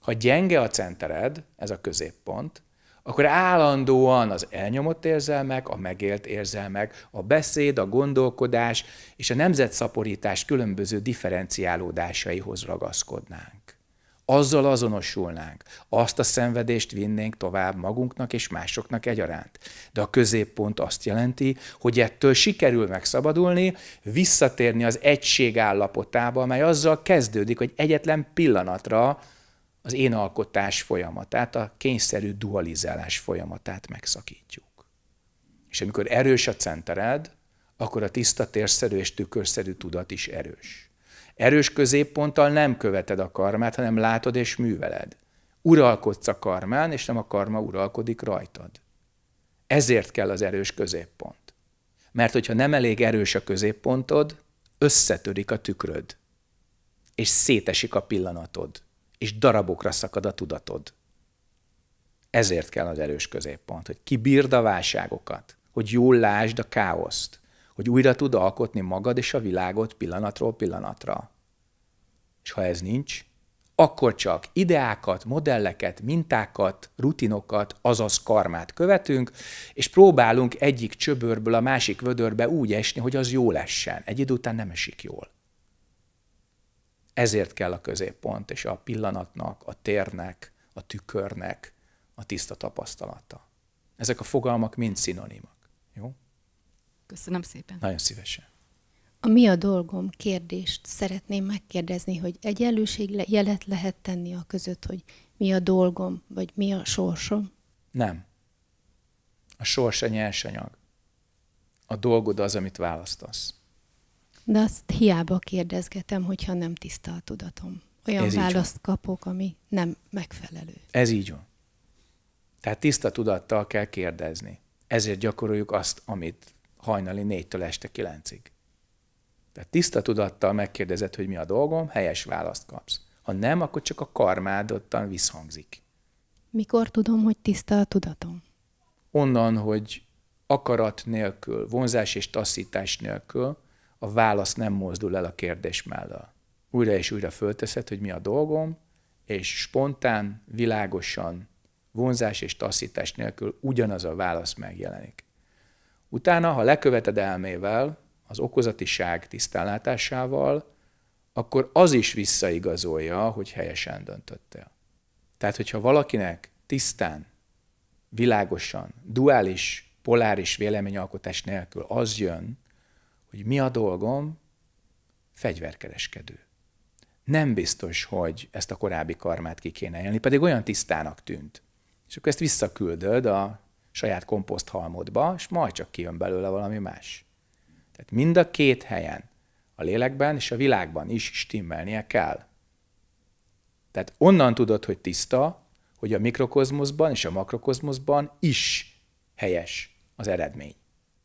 Ha gyenge a centered, ez a középpont, akkor állandóan az elnyomott érzelmek, a megélt érzelmek, a beszéd, a gondolkodás és a nemzetszaporítás különböző differenciálódásaihoz ragaszkodnánk. Azzal azonosulnánk, azt a szenvedést vinnénk tovább magunknak és másoknak egyaránt. De a középpont azt jelenti, hogy ettől sikerül megszabadulni, visszatérni az egység állapotába, amely azzal kezdődik, hogy egyetlen pillanatra az én alkotás folyamatát, a kényszerű dualizálás folyamatát megszakítjuk. És amikor erős a centered, akkor a tiszta térszerű és tükörszerű tudat is erős. Erős középponttal nem követed a karmát, hanem látod és műveled. Uralkodsz a karmán, és nem a karma uralkodik rajtad. Ezért kell az erős középpont. Mert hogyha nem elég erős a középpontod, összetörik a tükröd, és szétesik a pillanatod és darabokra szakad a tudatod. Ezért kell az erős középpont, hogy kibírd a válságokat, hogy jól lásd a káoszt, hogy újra tud alkotni magad és a világot pillanatról pillanatra. És ha ez nincs, akkor csak ideákat, modelleket, mintákat, rutinokat, azaz karmát követünk, és próbálunk egyik csöbörből a másik vödörbe úgy esni, hogy az jól essen. Egy idő után nem esik jól. Ezért kell a középpont és a pillanatnak, a térnek, a tükörnek a tiszta tapasztalata. Ezek a fogalmak mind szinonimak. Jó? Köszönöm szépen. Nagyon szívesen. A mi a dolgom kérdést szeretném megkérdezni, hogy egyenlőség jelet lehet tenni a között, hogy mi a dolgom, vagy mi a sorsom? Nem. A sors a nyersanyag. A dolgod az, amit választasz. De azt hiába kérdezgetem, hogyha nem tiszta a tudatom. Olyan Ez választ kapok, ami nem megfelelő. Ez így van. Tehát tiszta tudattal kell kérdezni. Ezért gyakoroljuk azt, amit hajnali négytől este kilencig. Tehát tiszta tudattal megkérdezed, hogy mi a dolgom, helyes választ kapsz. Ha nem, akkor csak a ottan visszhangzik. Mikor tudom, hogy tiszta a tudatom? Onnan, hogy akarat nélkül, vonzás és taszítás nélkül a válasz nem mozdul el a kérdés mellől. Újra és újra fölteszed, hogy mi a dolgom, és spontán, világosan, vonzás és taszítás nélkül ugyanaz a válasz megjelenik. Utána, ha leköveted elmével, az okozatiság tisztánlátásával, akkor az is visszaigazolja, hogy helyesen döntöttél. Tehát, hogyha valakinek tisztán, világosan, duális, poláris véleményalkotás nélkül az jön, hogy mi a dolgom, fegyverkereskedő. Nem biztos, hogy ezt a korábbi karmát ki kéne élni, pedig olyan tisztának tűnt. És akkor ezt visszaküldöd a saját komposzthalmodba, és majd csak kijön belőle valami más. Tehát mind a két helyen, a lélekben és a világban is stimmelnie kell. Tehát onnan tudod, hogy tiszta, hogy a mikrokozmoszban és a makrokozmoszban is helyes az eredmény.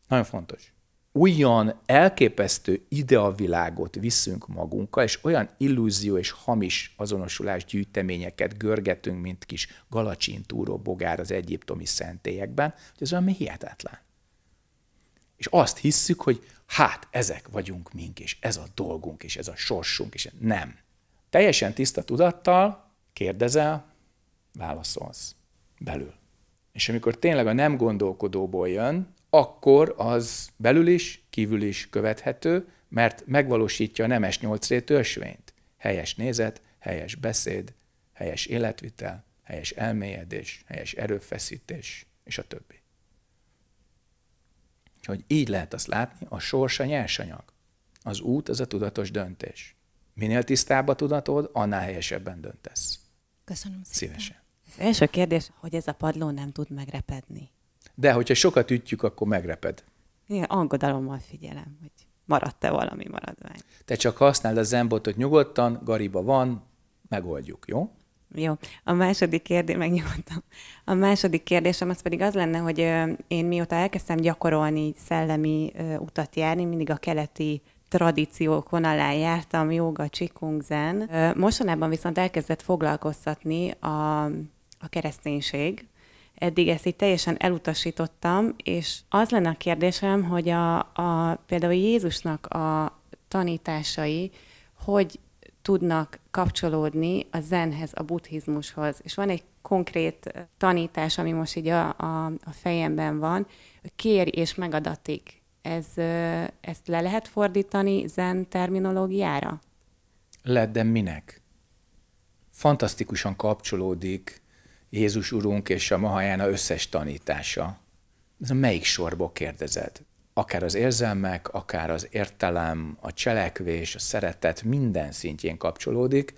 Nagyon fontos olyan elképesztő ideavilágot viszünk magunkkal, és olyan illúzió és hamis azonosulás gyűjteményeket görgetünk, mint kis galacsintúró bogár az egyiptomi szentélyekben, hogy ez olyan hihetetlen. És azt hisszük, hogy hát ezek vagyunk mink, és ez a dolgunk, és ez a sorsunk, és nem. Teljesen tiszta tudattal kérdezel, válaszolsz belül. És amikor tényleg a nem gondolkodóból jön, akkor az belül is, kívül is követhető, mert megvalósítja a nemes nyolcrét ösvényt. Helyes nézet, helyes beszéd, helyes életvitel, helyes elmélyedés, helyes erőfeszítés, és a többi. Hogy így lehet azt látni, a sors a nyersanyag. Az út az a tudatos döntés. Minél tisztább a tudatod, annál helyesebben döntesz. Köszönöm szépen. Szívesen. Az első kérdés, hogy ez a padló nem tud megrepedni de hogyha sokat ütjük, akkor megreped. Igen, aggodalommal figyelem, hogy maradt-e valami maradvány. Te csak használd a hogy nyugodtan, gariba van, megoldjuk, jó? Jó. A második kérdés, megnyugodtam. A második kérdésem az pedig az lenne, hogy én mióta elkezdtem gyakorolni, szellemi utat járni, mindig a keleti tradíciók vonalán jártam, joga, csikung, zen. Mostanában viszont elkezdett foglalkoztatni a, a kereszténység, eddig ezt így teljesen elutasítottam, és az lenne a kérdésem, hogy a, a például Jézusnak a tanításai hogy tudnak kapcsolódni a zenhez, a buddhizmushoz. És van egy konkrét tanítás, ami most így a, a, a fejemben van, kérj és megadatik. Ez, ezt le lehet fordítani zen terminológiára? Lehet, de minek? Fantasztikusan kapcsolódik Jézus Urunk és a Mahajána összes tanítása. Ez a melyik sorból kérdezed? Akár az érzelmek, akár az értelem, a cselekvés, a szeretet minden szintjén kapcsolódik,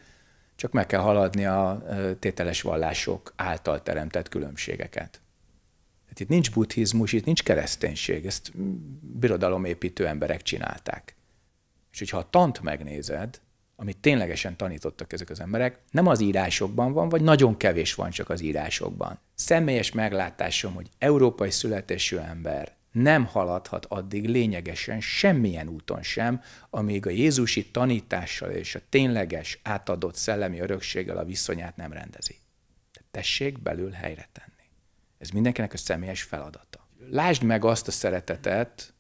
csak meg kell haladni a tételes vallások által teremtett különbségeket. Hát itt nincs buddhizmus, itt nincs kereszténység, ezt birodalomépítő emberek csinálták. És hogyha a tant megnézed, amit ténylegesen tanítottak ezek az emberek, nem az írásokban van, vagy nagyon kevés van csak az írásokban. Személyes meglátásom, hogy európai születésű ember nem haladhat addig lényegesen semmilyen úton sem, amíg a Jézusi tanítással és a tényleges átadott szellemi örökséggel a viszonyát nem rendezi. De tessék belül helyre tenni. Ez mindenkinek a személyes feladata. Lásd meg azt a szeretetet,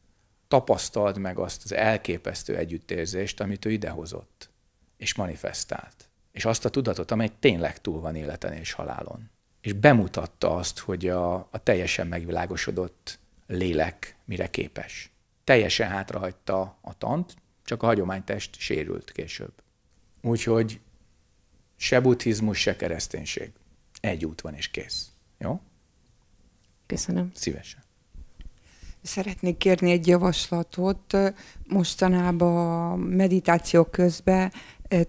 tapasztald meg azt az elképesztő együttérzést, amit ő idehozott és manifestált. És azt a tudatot, amely tényleg túl van életen és halálon. És bemutatta azt, hogy a, a teljesen megvilágosodott lélek mire képes. Teljesen hátrahagyta a tant, csak a hagyománytest sérült később. Úgyhogy se buddhizmus, se kereszténység. Egy út van és kész. Jó? Köszönöm. Szívesen. Szeretnék kérni egy javaslatot. Mostanában a meditáció közben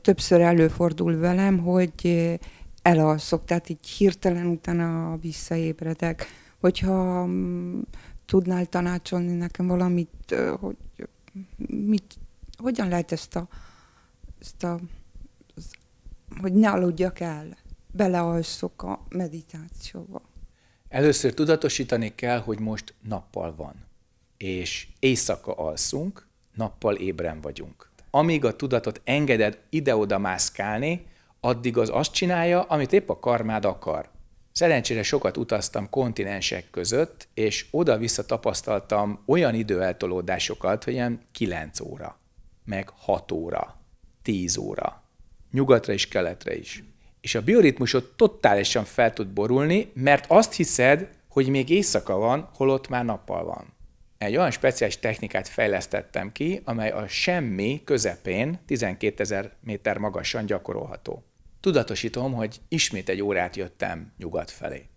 többször előfordul velem, hogy elalszok, tehát így hirtelen utána visszaébredek. Hogyha mm, tudnál tanácsolni nekem valamit, hogy mm, mit, hogyan lehet ezt a, ezt a hogy ne aludjak el, belealszok a meditációba. Először tudatosítani kell, hogy most nappal van, és éjszaka alszunk, nappal ébren vagyunk amíg a tudatot engeded ide-oda mászkálni, addig az azt csinálja, amit épp a karmád akar. Szerencsére sokat utaztam kontinensek között, és oda-vissza tapasztaltam olyan időeltolódásokat, hogy ilyen 9 óra, meg 6 óra, 10 óra, nyugatra és keletre is. És a bioritmusod totálisan fel tud borulni, mert azt hiszed, hogy még éjszaka van, holott már nappal van egy olyan speciális technikát fejlesztettem ki, amely a semmi közepén 12 ezer méter magasan gyakorolható. Tudatosítom, hogy ismét egy órát jöttem nyugat felé.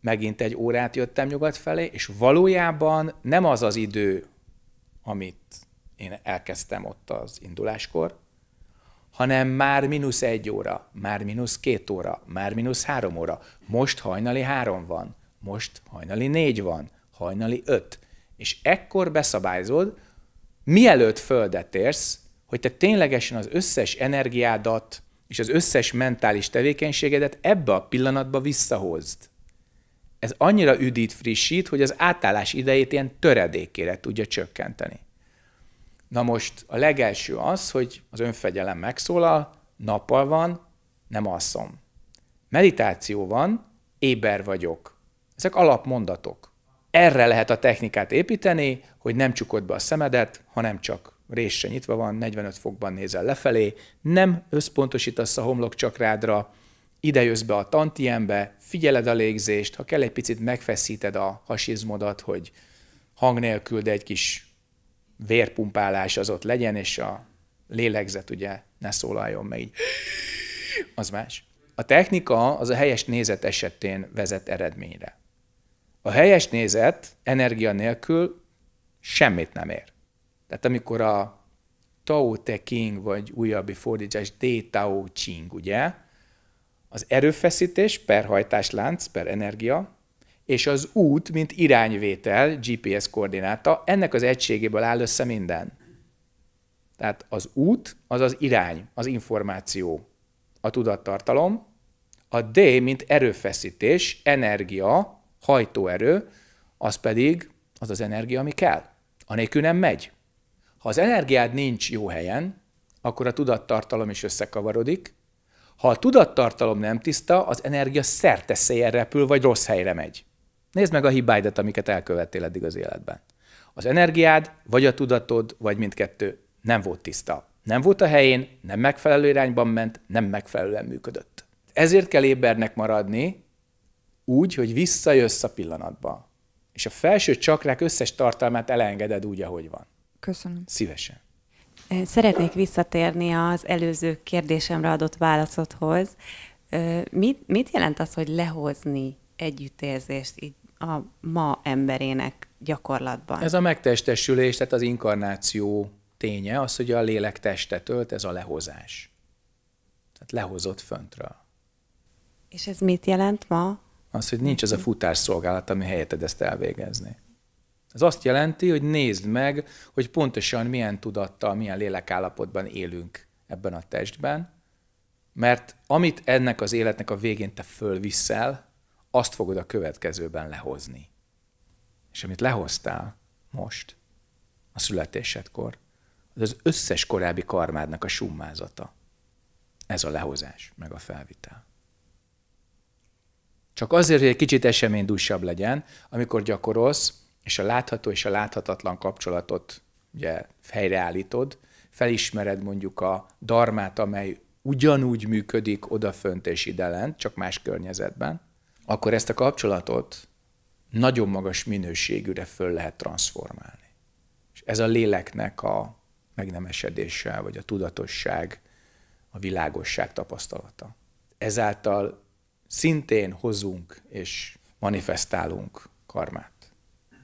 Megint egy órát jöttem nyugat felé, és valójában nem az az idő, amit én elkezdtem ott az induláskor, hanem már mínusz egy óra, már mínusz két óra, már mínusz három óra. Most hajnali három van, most hajnali négy van, hajnali öt és ekkor beszabályozod, mielőtt földet érsz, hogy te ténylegesen az összes energiádat és az összes mentális tevékenységedet ebbe a pillanatba visszahozd. Ez annyira üdít, frissít, hogy az átállás idejét ilyen töredékére tudja csökkenteni. Na most a legelső az, hogy az önfegyelem megszólal, nappal van, nem alszom. Meditáció van, éber vagyok. Ezek alapmondatok. Erre lehet a technikát építeni, hogy nem csukod be a szemedet, hanem csak résse nyitva van, 45 fokban nézel lefelé, nem összpontosítasz a homlok csakrádra, ide jössz be a tantienbe, figyeled a légzést, ha kell egy picit megfeszíted a hasizmodat, hogy hang nélkül, de egy kis vérpumpálás az ott legyen, és a lélegzet ugye ne szólaljon meg így. Az más. A technika az a helyes nézet esetén vezet eredményre. A helyes nézet energia nélkül semmit nem ér. Tehát amikor a Tao Te King, vagy újabb fordítás D Tao Ching, ugye, az erőfeszítés per hajtáslánc, per energia, és az út, mint irányvétel, GPS koordináta, ennek az egységéből áll össze minden. Tehát az út, az az irány, az információ, a tudattartalom, a D, mint erőfeszítés, energia, hajtóerő, az pedig az az energia, ami kell. Anélkül nem megy. Ha az energiád nincs jó helyen, akkor a tudattartalom is összekavarodik. Ha a tudattartalom nem tiszta, az energia szerteszélyen repül, vagy rossz helyre megy. Nézd meg a hibáidat, amiket elkövettél eddig az életben. Az energiád, vagy a tudatod, vagy mindkettő nem volt tiszta. Nem volt a helyén, nem megfelelő irányban ment, nem megfelelően működött. Ezért kell ébernek maradni, úgy, hogy visszajössz a pillanatba. És a felső csakrák összes tartalmát elengeded úgy, ahogy van. Köszönöm. Szívesen. Szeretnék visszatérni az előző kérdésemre adott válaszodhoz. Mit, mit jelent az, hogy lehozni együttérzést így a ma emberének gyakorlatban? Ez a megtestesülés, tehát az inkarnáció ténye, az, hogy a lélek teste tölt, ez a lehozás. Tehát lehozott föntről. És ez mit jelent ma az, hogy nincs ez a mhm. futásszolgálat, ami helyetted ezt elvégezni. Ez azt jelenti, hogy nézd meg, hogy pontosan milyen tudattal, milyen lélekállapotban élünk ebben a testben, mert amit ennek az életnek a végén te fölviszel, azt fogod a következőben lehozni. És amit lehoztál most, a születésedkor, az az összes korábbi karmádnak a summázata. Ez a lehozás, meg a felvitel. Csak azért, hogy egy kicsit eseménydúsabb legyen, amikor gyakorolsz, és a látható és a láthatatlan kapcsolatot ugye helyreállítod, felismered mondjuk a darmát, amely ugyanúgy működik odafönt és idelent, csak más környezetben, akkor ezt a kapcsolatot nagyon magas minőségűre föl lehet transformálni. És ez a léleknek a megnemesedése, vagy a tudatosság, a világosság tapasztalata. Ezáltal szintén hozunk és manifestálunk karmát.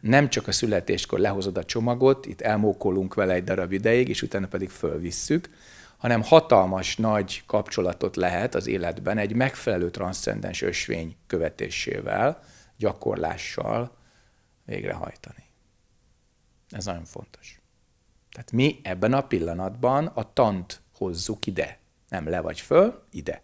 Nem csak a születéskor lehozod a csomagot, itt elmókolunk vele egy darab ideig, és utána pedig fölvisszük, hanem hatalmas nagy kapcsolatot lehet az életben egy megfelelő transzcendens ösvény követésével, gyakorlással végrehajtani. Ez nagyon fontos. Tehát mi ebben a pillanatban a tant hozzuk ide. Nem le vagy föl, ide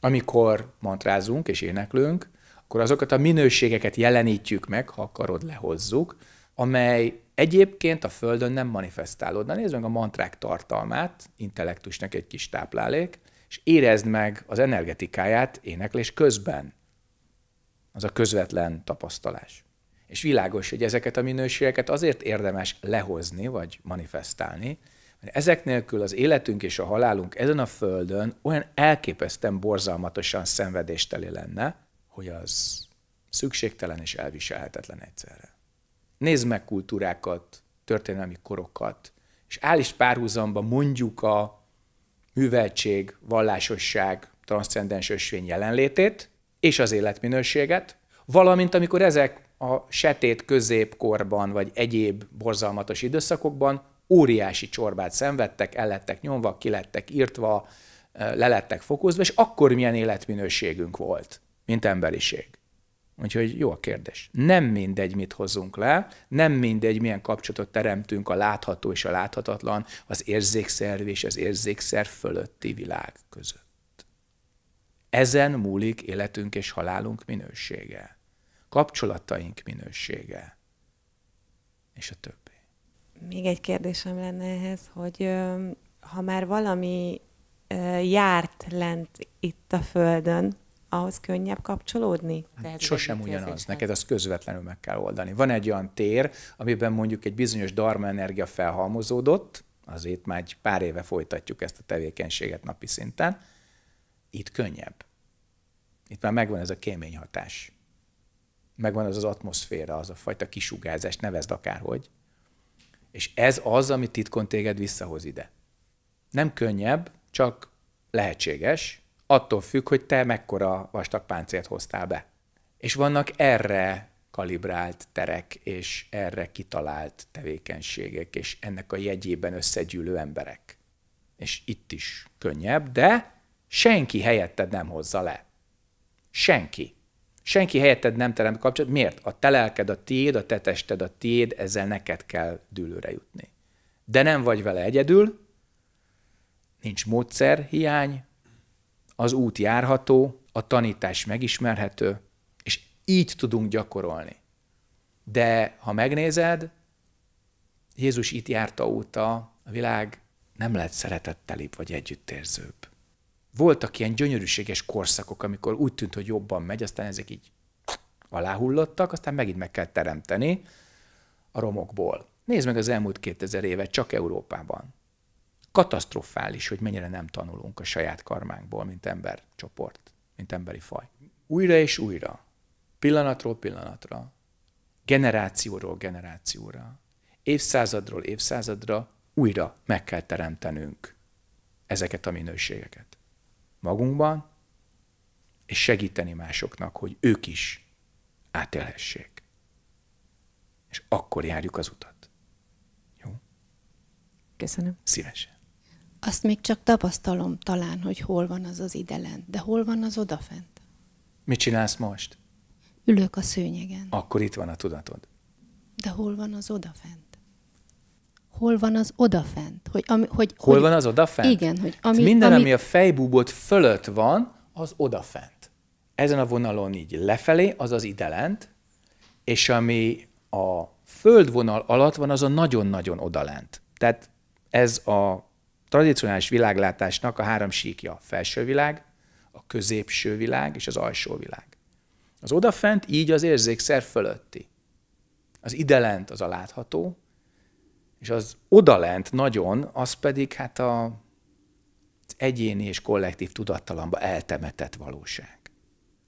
amikor mantrázunk és éneklünk, akkor azokat a minőségeket jelenítjük meg, ha akarod, lehozzuk, amely egyébként a Földön nem manifestálódna. Nézd meg a mantrák tartalmát, intellektusnak egy kis táplálék, és érezd meg az energetikáját éneklés közben. Az a közvetlen tapasztalás. És világos, hogy ezeket a minőségeket azért érdemes lehozni, vagy manifestálni, mert ezek nélkül az életünk és a halálunk ezen a földön olyan elképesztően borzalmatosan szenvedésteli lenne, hogy az szükségtelen és elviselhetetlen egyszerre. Nézd meg kultúrákat, történelmi korokat, és állíts párhuzamba mondjuk a műveltség, vallásosság, transzcendens ösvény jelenlétét és az életminőséget, valamint amikor ezek a setét középkorban vagy egyéb borzalmatos időszakokban óriási csorbát szenvedtek, ellettek nyomva, kilettek írtva, lelettek fokozva, és akkor milyen életminőségünk volt, mint emberiség. Úgyhogy jó a kérdés. Nem mindegy, mit hozunk le, nem mindegy, milyen kapcsolatot teremtünk a látható és a láthatatlan, az érzékszerv és az érzékszerv fölötti világ között. Ezen múlik életünk és halálunk minősége, kapcsolataink minősége, és a többi. Még egy kérdésem lenne ehhez, hogy ha már valami járt lent itt a Földön, ahhoz könnyebb kapcsolódni? Hát sosem ugyanaz, neked azt közvetlenül meg kell oldani. Van egy olyan tér, amiben mondjuk egy bizonyos darma energia felhalmozódott, azért már egy pár éve folytatjuk ezt a tevékenységet napi szinten, itt könnyebb. Itt már megvan ez a kémény hatás. Megvan az az atmoszféra, az a fajta kisugázás, nevezd akárhogy, és ez az, ami titkon téged visszahoz ide. Nem könnyebb, csak lehetséges, attól függ, hogy te mekkora vastag páncélt hoztál be. És vannak erre kalibrált terek, és erre kitalált tevékenységek, és ennek a jegyében összegyűlő emberek. És itt is könnyebb, de senki helyetted nem hozza le. Senki. Senki helyetted nem teremt kapcsolatot. Miért? A te lelked a tiéd, a te tested a tiéd, ezzel neked kell dőlőre jutni. De nem vagy vele egyedül, nincs módszer hiány, az út járható, a tanítás megismerhető, és így tudunk gyakorolni. De ha megnézed, Jézus itt járta óta a világ nem lett szeretettelibb vagy együttérzőbb voltak ilyen gyönyörűséges korszakok, amikor úgy tűnt, hogy jobban megy, aztán ezek így aláhullottak, aztán megint meg kell teremteni a romokból. Nézd meg az elmúlt 2000 évet csak Európában. Katasztrofális, hogy mennyire nem tanulunk a saját karmánkból, mint embercsoport, mint emberi faj. Újra és újra, pillanatról pillanatra, generációról generációra, évszázadról évszázadra újra meg kell teremtenünk ezeket a minőségeket magunkban, és segíteni másoknak, hogy ők is átélhessék. És akkor járjuk az utat. Jó? Köszönöm. Szívesen. Azt még csak tapasztalom talán, hogy hol van az az lent, de hol van az odafent? Mit csinálsz most? Ülök a szőnyegen. Akkor itt van a tudatod. De hol van az odafent? hol van az odafent. Hogy, ami, hogy, hol hogy, van az odafent? Igen. Hogy hát ami, Minden, ami, ami a fejbúbot fölött van, az odafent. Ezen a vonalon így lefelé, az az idelent, és ami a földvonal alatt van, az a nagyon-nagyon odalent. Tehát ez a tradicionális világlátásnak a három síkja. A felső világ, a középső világ és az alsó világ. Az odafent így az érzékszer fölötti. Az idelent az a látható, és az odalent nagyon, az pedig hát a, az egyéni és kollektív tudattalamba eltemetett valóság.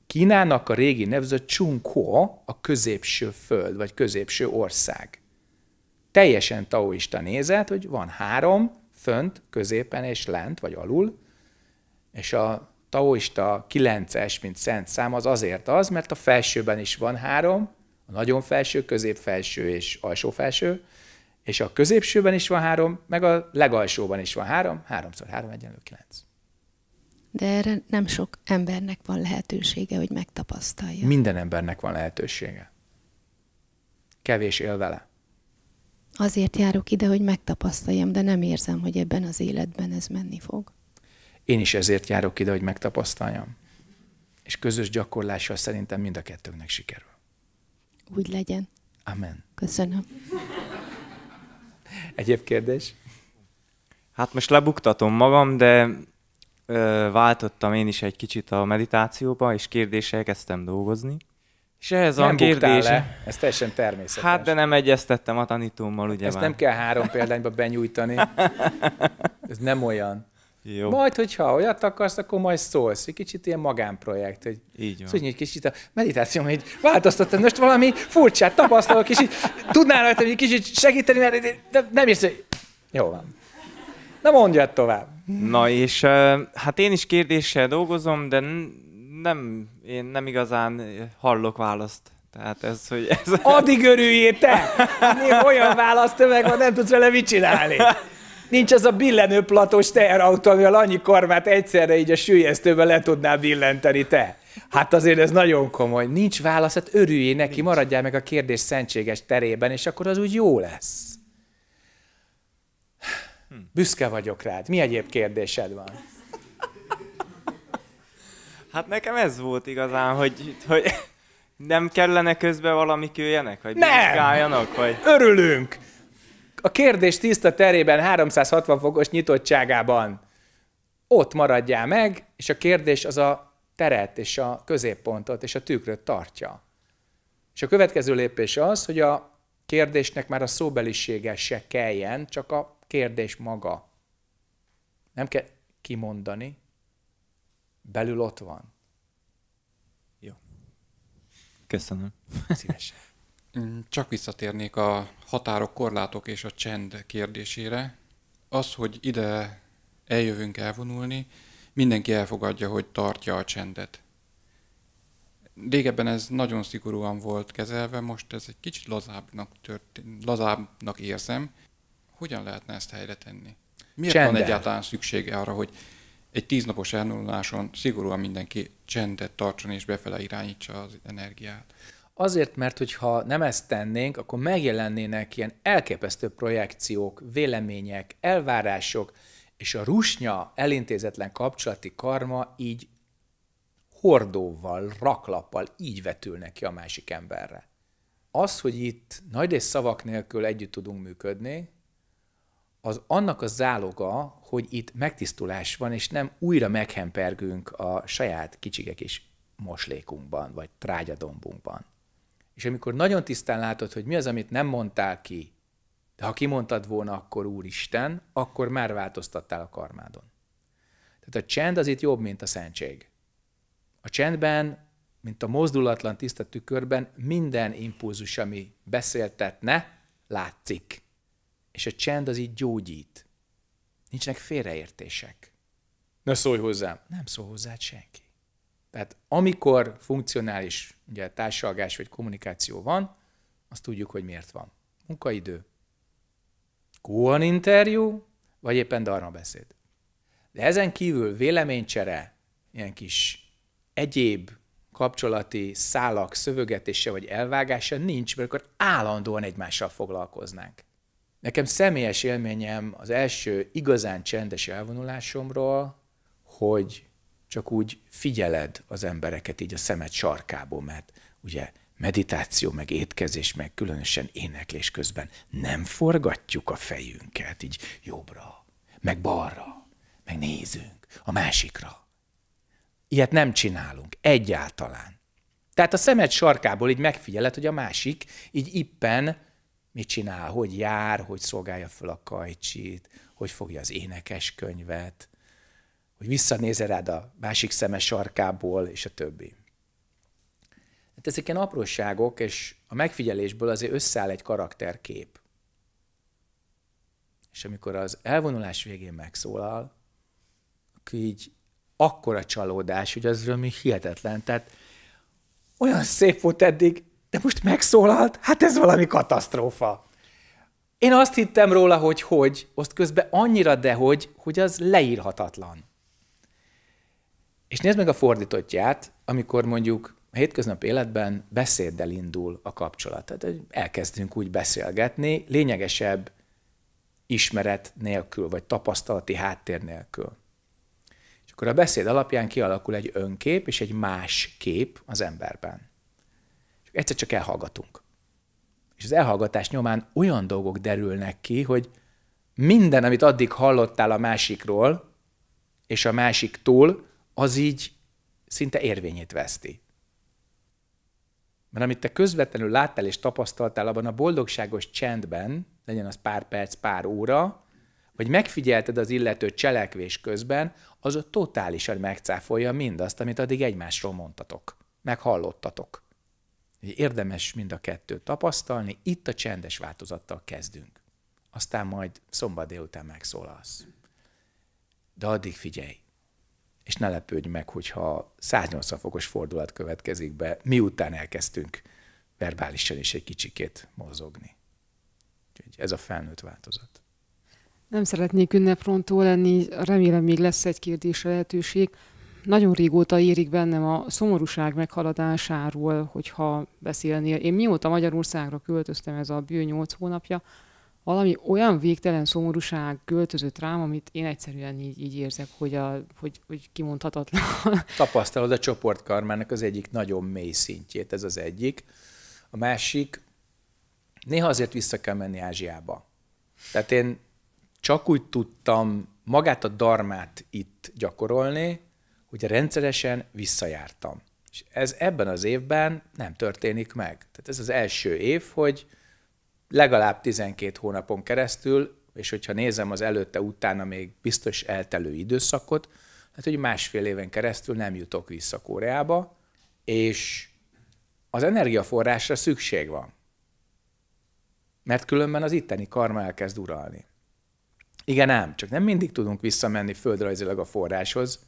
Kínának a régi nevző Csunko, a középső föld, vagy középső ország. Teljesen taoista nézet, hogy van három, fönt, középen és lent, vagy alul, és a taoista kilences, mint szent szám, az azért az, mert a felsőben is van három, a nagyon felső, közép felső és alsó felső, és a középsőben is van három, meg a legalsóban is van három, háromszor három egyenlő kilenc. De erre nem sok embernek van lehetősége, hogy megtapasztalja. Minden embernek van lehetősége. Kevés él vele. Azért járok ide, hogy megtapasztaljam, de nem érzem, hogy ebben az életben ez menni fog. Én is ezért járok ide, hogy megtapasztaljam. És közös gyakorlással szerintem mind a kettőnknek sikerül. Úgy legyen. Amen. Köszönöm. Egyéb kérdés? Hát most lebuktatom magam, de ö, váltottam én is egy kicsit a meditációba, és kérdéssel kezdtem dolgozni. És ehhez nem a kérdése... Le, ez teljesen természetes. Hát, de nem egyeztettem a tanítómmal, ugye Ezt már. nem kell három példányba benyújtani. ez nem olyan. Jó. Majd, hogyha olyat akarsz, akkor majd szólsz. Egy kicsit ilyen magánprojekt. Hogy így van. Szóval, egy kicsit a meditációm hogy változtattam. Most valami furcsát tapasztalok, és így tudnál rajta egy kicsit segíteni, mert nem is... Jó van. Na mondjad tovább. Na és hát én is kérdéssel dolgozom, de nem, én nem igazán hallok választ. Tehát ez, hogy ez... Addig örüljél te! Olyan választ meg, van, nem tudsz vele mit csinálni nincs az a billenő platós teherautó, amivel annyi karmát egyszerre így a sülyeztőben le tudnál billenteni te. Hát azért ez nagyon komoly. Nincs válasz, hát örüljé neki, nincs. maradjál meg a kérdés szentséges terében, és akkor az úgy jó lesz. Hm. Büszke vagyok rád. Mi egyéb kérdésed van? Hát nekem ez volt igazán, hogy, hogy nem kellene közben valami küljenek, vagy nem. Vagy... Örülünk! a kérdés tiszta terében 360 fokos nyitottságában ott maradjál meg, és a kérdés az a teret, és a középpontot, és a tükröt tartja. És a következő lépés az, hogy a kérdésnek már a szóbelisége se kelljen, csak a kérdés maga. Nem kell kimondani, belül ott van. Jó. Köszönöm. Szívesen. Mm, csak visszatérnék a határok, korlátok és a csend kérdésére. Az, hogy ide eljövünk elvonulni, mindenki elfogadja, hogy tartja a csendet. Régebben ez nagyon szigorúan volt kezelve, most ez egy kicsit lazábbnak, történ- lazábbnak érzem. Hogyan lehetne ezt helyre tenni? Miért Csendel. van egyáltalán szüksége arra, hogy egy tíznapos elnuláson szigorúan mindenki csendet tartson és befele irányítsa az energiát? Azért, mert hogyha nem ezt tennénk, akkor megjelennének ilyen elképesztő projekciók, vélemények, elvárások, és a rusnya elintézetlen kapcsolati karma így hordóval, raklappal így vetülnek ki a másik emberre. Az, hogy itt nagy és szavak nélkül együtt tudunk működni, az annak a záloga, hogy itt megtisztulás van, és nem újra meghempergünk a saját kicsikek is moslékunkban, vagy trágyadombunkban. És amikor nagyon tisztán látod, hogy mi az, amit nem mondtál ki, de ha kimondtad volna, akkor Úristen, akkor már változtattál a karmádon. Tehát a csend az itt jobb, mint a szentség. A csendben, mint a mozdulatlan tiszta tükörben minden impulzus, ami beszéltetne, látszik. És a csend az itt gyógyít. Nincsenek félreértések. Ne szólj hozzám! Nem szól hozzád senki. Tehát amikor funkcionális ugye, társalgás vagy kommunikáció van, azt tudjuk, hogy miért van. Munkaidő, kóan interjú, vagy éppen darma beszéd. De ezen kívül véleménycsere, ilyen kis egyéb kapcsolati szálak szövögetése vagy elvágása nincs, mert akkor állandóan egymással foglalkoznánk. Nekem személyes élményem az első igazán csendes elvonulásomról, hogy csak úgy figyeled az embereket így a szemed sarkából, mert ugye meditáció, meg étkezés, meg különösen éneklés közben nem forgatjuk a fejünket így jobbra, meg balra, meg nézünk a másikra. Ilyet nem csinálunk egyáltalán. Tehát a szemed sarkából így megfigyeled, hogy a másik így ippen mit csinál, hogy jár, hogy szolgálja fel a kajcsit, hogy fogja az énekes könyvet, hogy visszanéze rád a másik szeme sarkából, és a többi. Hát ezek ilyen apróságok, és a megfigyelésből azért összeáll egy karakterkép. És amikor az elvonulás végén megszólal, akkor így akkora csalódás, hogy az mi hihetetlen. Tehát olyan szép volt eddig, de most megszólalt, hát ez valami katasztrófa. Én azt hittem róla, hogy hogy, azt közben annyira dehogy, hogy az leírhatatlan. És nézd meg a fordítottját, amikor mondjuk a hétköznap életben beszéddel indul a kapcsolat. Tehát hogy elkezdünk úgy beszélgetni, lényegesebb ismeret nélkül, vagy tapasztalati háttér nélkül. És akkor a beszéd alapján kialakul egy önkép és egy más kép az emberben. És egyszer csak elhallgatunk. És az elhallgatás nyomán olyan dolgok derülnek ki, hogy minden, amit addig hallottál a másikról, és a másiktól, az így szinte érvényét veszti. Mert amit te közvetlenül láttál és tapasztaltál abban a boldogságos csendben, legyen az pár perc, pár óra, vagy megfigyelted az illető cselekvés közben, az a totálisan megcáfolja mindazt, amit addig egymásról mondtatok, meghallottatok. Érdemes mind a kettőt tapasztalni, itt a csendes változattal kezdünk. Aztán majd szombat délután megszólalsz. De addig figyelj, és ne lepődj meg, hogyha 180 fokos fordulat következik be, miután elkezdtünk verbálisan is egy kicsikét mozogni. Úgyhogy ez a felnőtt változat. Nem szeretnék ünneprontó lenni, remélem még lesz egy kérdés lehetőség. Nagyon régóta érik bennem a szomorúság meghaladásáról, hogyha beszélnél. Én mióta Magyarországra költöztem, ez a bő 8 hónapja, valami olyan végtelen szomorúság költözött rám, amit én egyszerűen így, így érzek, hogy, a, hogy, hogy kimondhatatlan. Tapasztalod a csoportkarmának az egyik nagyon mély szintjét, ez az egyik. A másik, néha azért vissza kell menni Ázsiába. Tehát én csak úgy tudtam magát a darmát itt gyakorolni, hogy rendszeresen visszajártam. És ez ebben az évben nem történik meg. Tehát ez az első év, hogy legalább 12 hónapon keresztül, és hogyha nézem az előtte-utána még biztos eltelő időszakot, hát hogy másfél éven keresztül nem jutok vissza Koreába, és az energiaforrásra szükség van. Mert különben az itteni karma elkezd uralni. Igen ám, csak nem mindig tudunk visszamenni földrajzilag a forráshoz.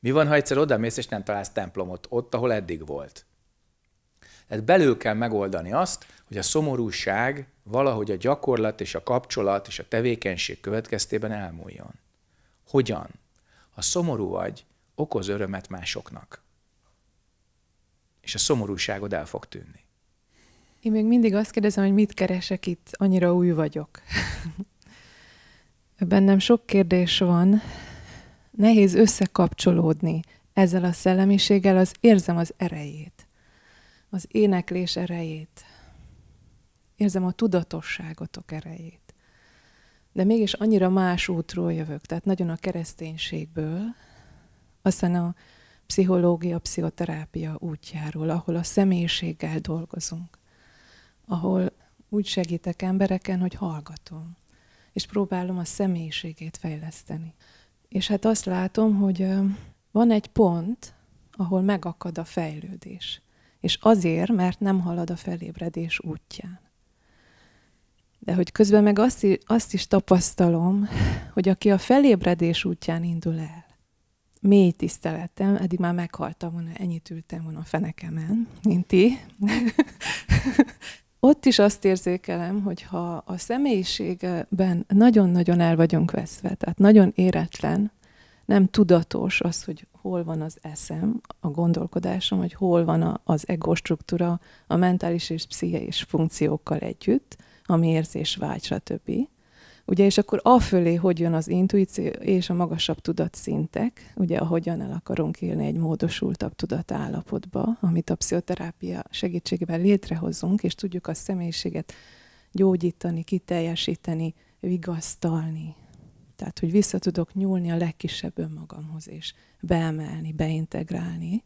Mi van, ha egyszer odamész és nem találsz templomot ott, ahol eddig volt? Tehát belül kell megoldani azt, hogy a szomorúság valahogy a gyakorlat és a kapcsolat és a tevékenység következtében elmúljon. Hogyan? Ha szomorú vagy, okoz örömet másoknak. És a szomorúságod el fog tűnni. Én még mindig azt kérdezem, hogy mit keresek itt, annyira új vagyok. Bennem sok kérdés van, nehéz összekapcsolódni ezzel a szellemiséggel, az érzem az erejét az éneklés erejét. Érzem a tudatosságotok erejét. De mégis annyira más útról jövök, tehát nagyon a kereszténységből, aztán a pszichológia, pszichoterápia útjáról, ahol a személyiséggel dolgozunk, ahol úgy segítek embereken, hogy hallgatom, és próbálom a személyiségét fejleszteni. És hát azt látom, hogy van egy pont, ahol megakad a fejlődés. És azért, mert nem halad a felébredés útján. De hogy közben meg azt, is, azt is tapasztalom, hogy aki a felébredés útján indul el, mély tiszteletem, eddig már meghaltam volna, ennyit ültem volna a fenekemen, mint ti. Ott is azt érzékelem, hogy ha a személyiségben nagyon-nagyon el vagyunk veszve, tehát nagyon éretlen, nem tudatos az, hogy hol van az eszem, a gondolkodásom, hogy hol van a, az ego struktúra a mentális és pszichés funkciókkal együtt, ami érzés, vágy, stb. Ugye, és akkor afölé, hogy jön az intuíció és a magasabb tudatszintek, ugye, ahogyan el akarunk élni egy módosultabb tudatállapotba, amit a pszichoterápia segítségével létrehozunk, és tudjuk a személyiséget gyógyítani, kiteljesíteni, vigasztalni, tehát, hogy vissza tudok nyúlni a legkisebb önmagamhoz, és beemelni, beintegrálni.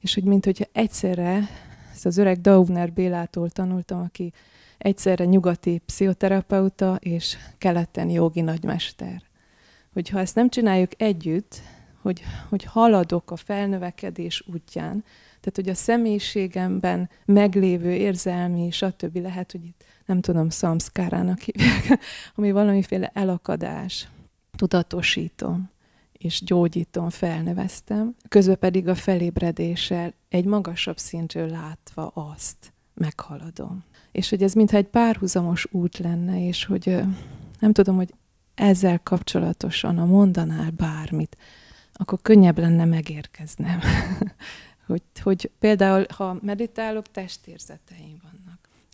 És hogy mint hogyha egyszerre, ezt az öreg Daubner Bélától tanultam, aki egyszerre nyugati pszichoterapeuta és keleten jogi nagymester. Hogyha ezt nem csináljuk együtt, hogy, hogy haladok a felnövekedés útján, tehát hogy a személyiségemben meglévő érzelmi, stb. lehet, hogy itt nem tudom, szamszkárának hívják, ami valamiféle elakadás, tudatosítom, és gyógyítom, felneveztem, közben pedig a felébredéssel egy magasabb szintről látva azt meghaladom. És hogy ez mintha egy párhuzamos út lenne, és hogy nem tudom, hogy ezzel kapcsolatosan, a mondanál bármit, akkor könnyebb lenne megérkeznem. hogy, hogy például, ha meditálok, testérzeteim vannak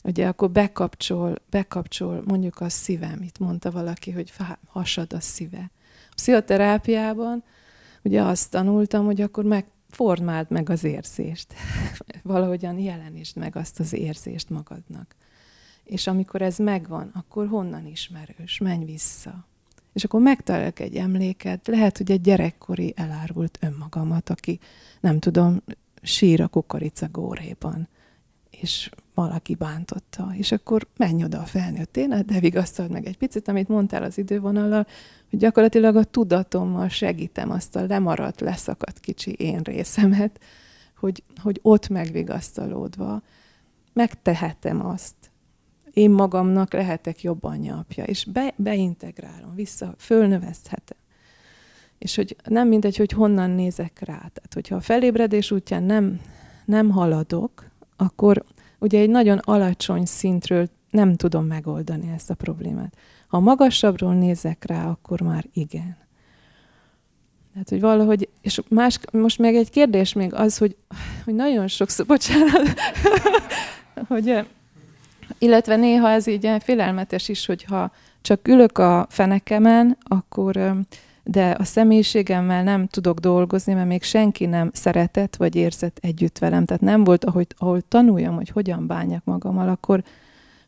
ugye akkor bekapcsol, bekapcsol mondjuk a szívem, itt mondta valaki, hogy hasad a szíve. A pszichoterápiában ugye azt tanultam, hogy akkor meg formáld meg az érzést. Valahogyan jelenítsd meg azt az érzést magadnak. És amikor ez megvan, akkor honnan ismerős? Menj vissza. És akkor megtalálok egy emléket, lehet, hogy egy gyerekkori elárult önmagamat, aki, nem tudom, sír a kukorica góréban. És valaki bántotta, és akkor menj oda a felnőttén, de vigasztald meg egy picit, amit mondtál az idővonallal, hogy gyakorlatilag a tudatommal segítem azt a lemaradt, leszakadt kicsi én részemet, hogy, hogy ott megvigasztalódva megtehetem azt. Én magamnak lehetek jobb apja, és be, beintegrálom, vissza, fölnövezhetem. És hogy nem mindegy, hogy honnan nézek rá. Tehát, hogyha a felébredés útján nem, nem haladok, akkor ugye egy nagyon alacsony szintről nem tudom megoldani ezt a problémát. Ha magasabbról nézek rá, akkor már igen. Tehát, hogy valahogy, és más, most meg egy kérdés még az, hogy, hogy nagyon sokszor, bocsánat, hogy, illetve néha ez így félelmetes is, hogyha csak ülök a fenekemen, akkor de a személyiségemmel nem tudok dolgozni, mert még senki nem szeretett vagy érzett együtt velem. Tehát nem volt, ahogy, ahol tanuljam, hogy hogyan bánjak magammal, akkor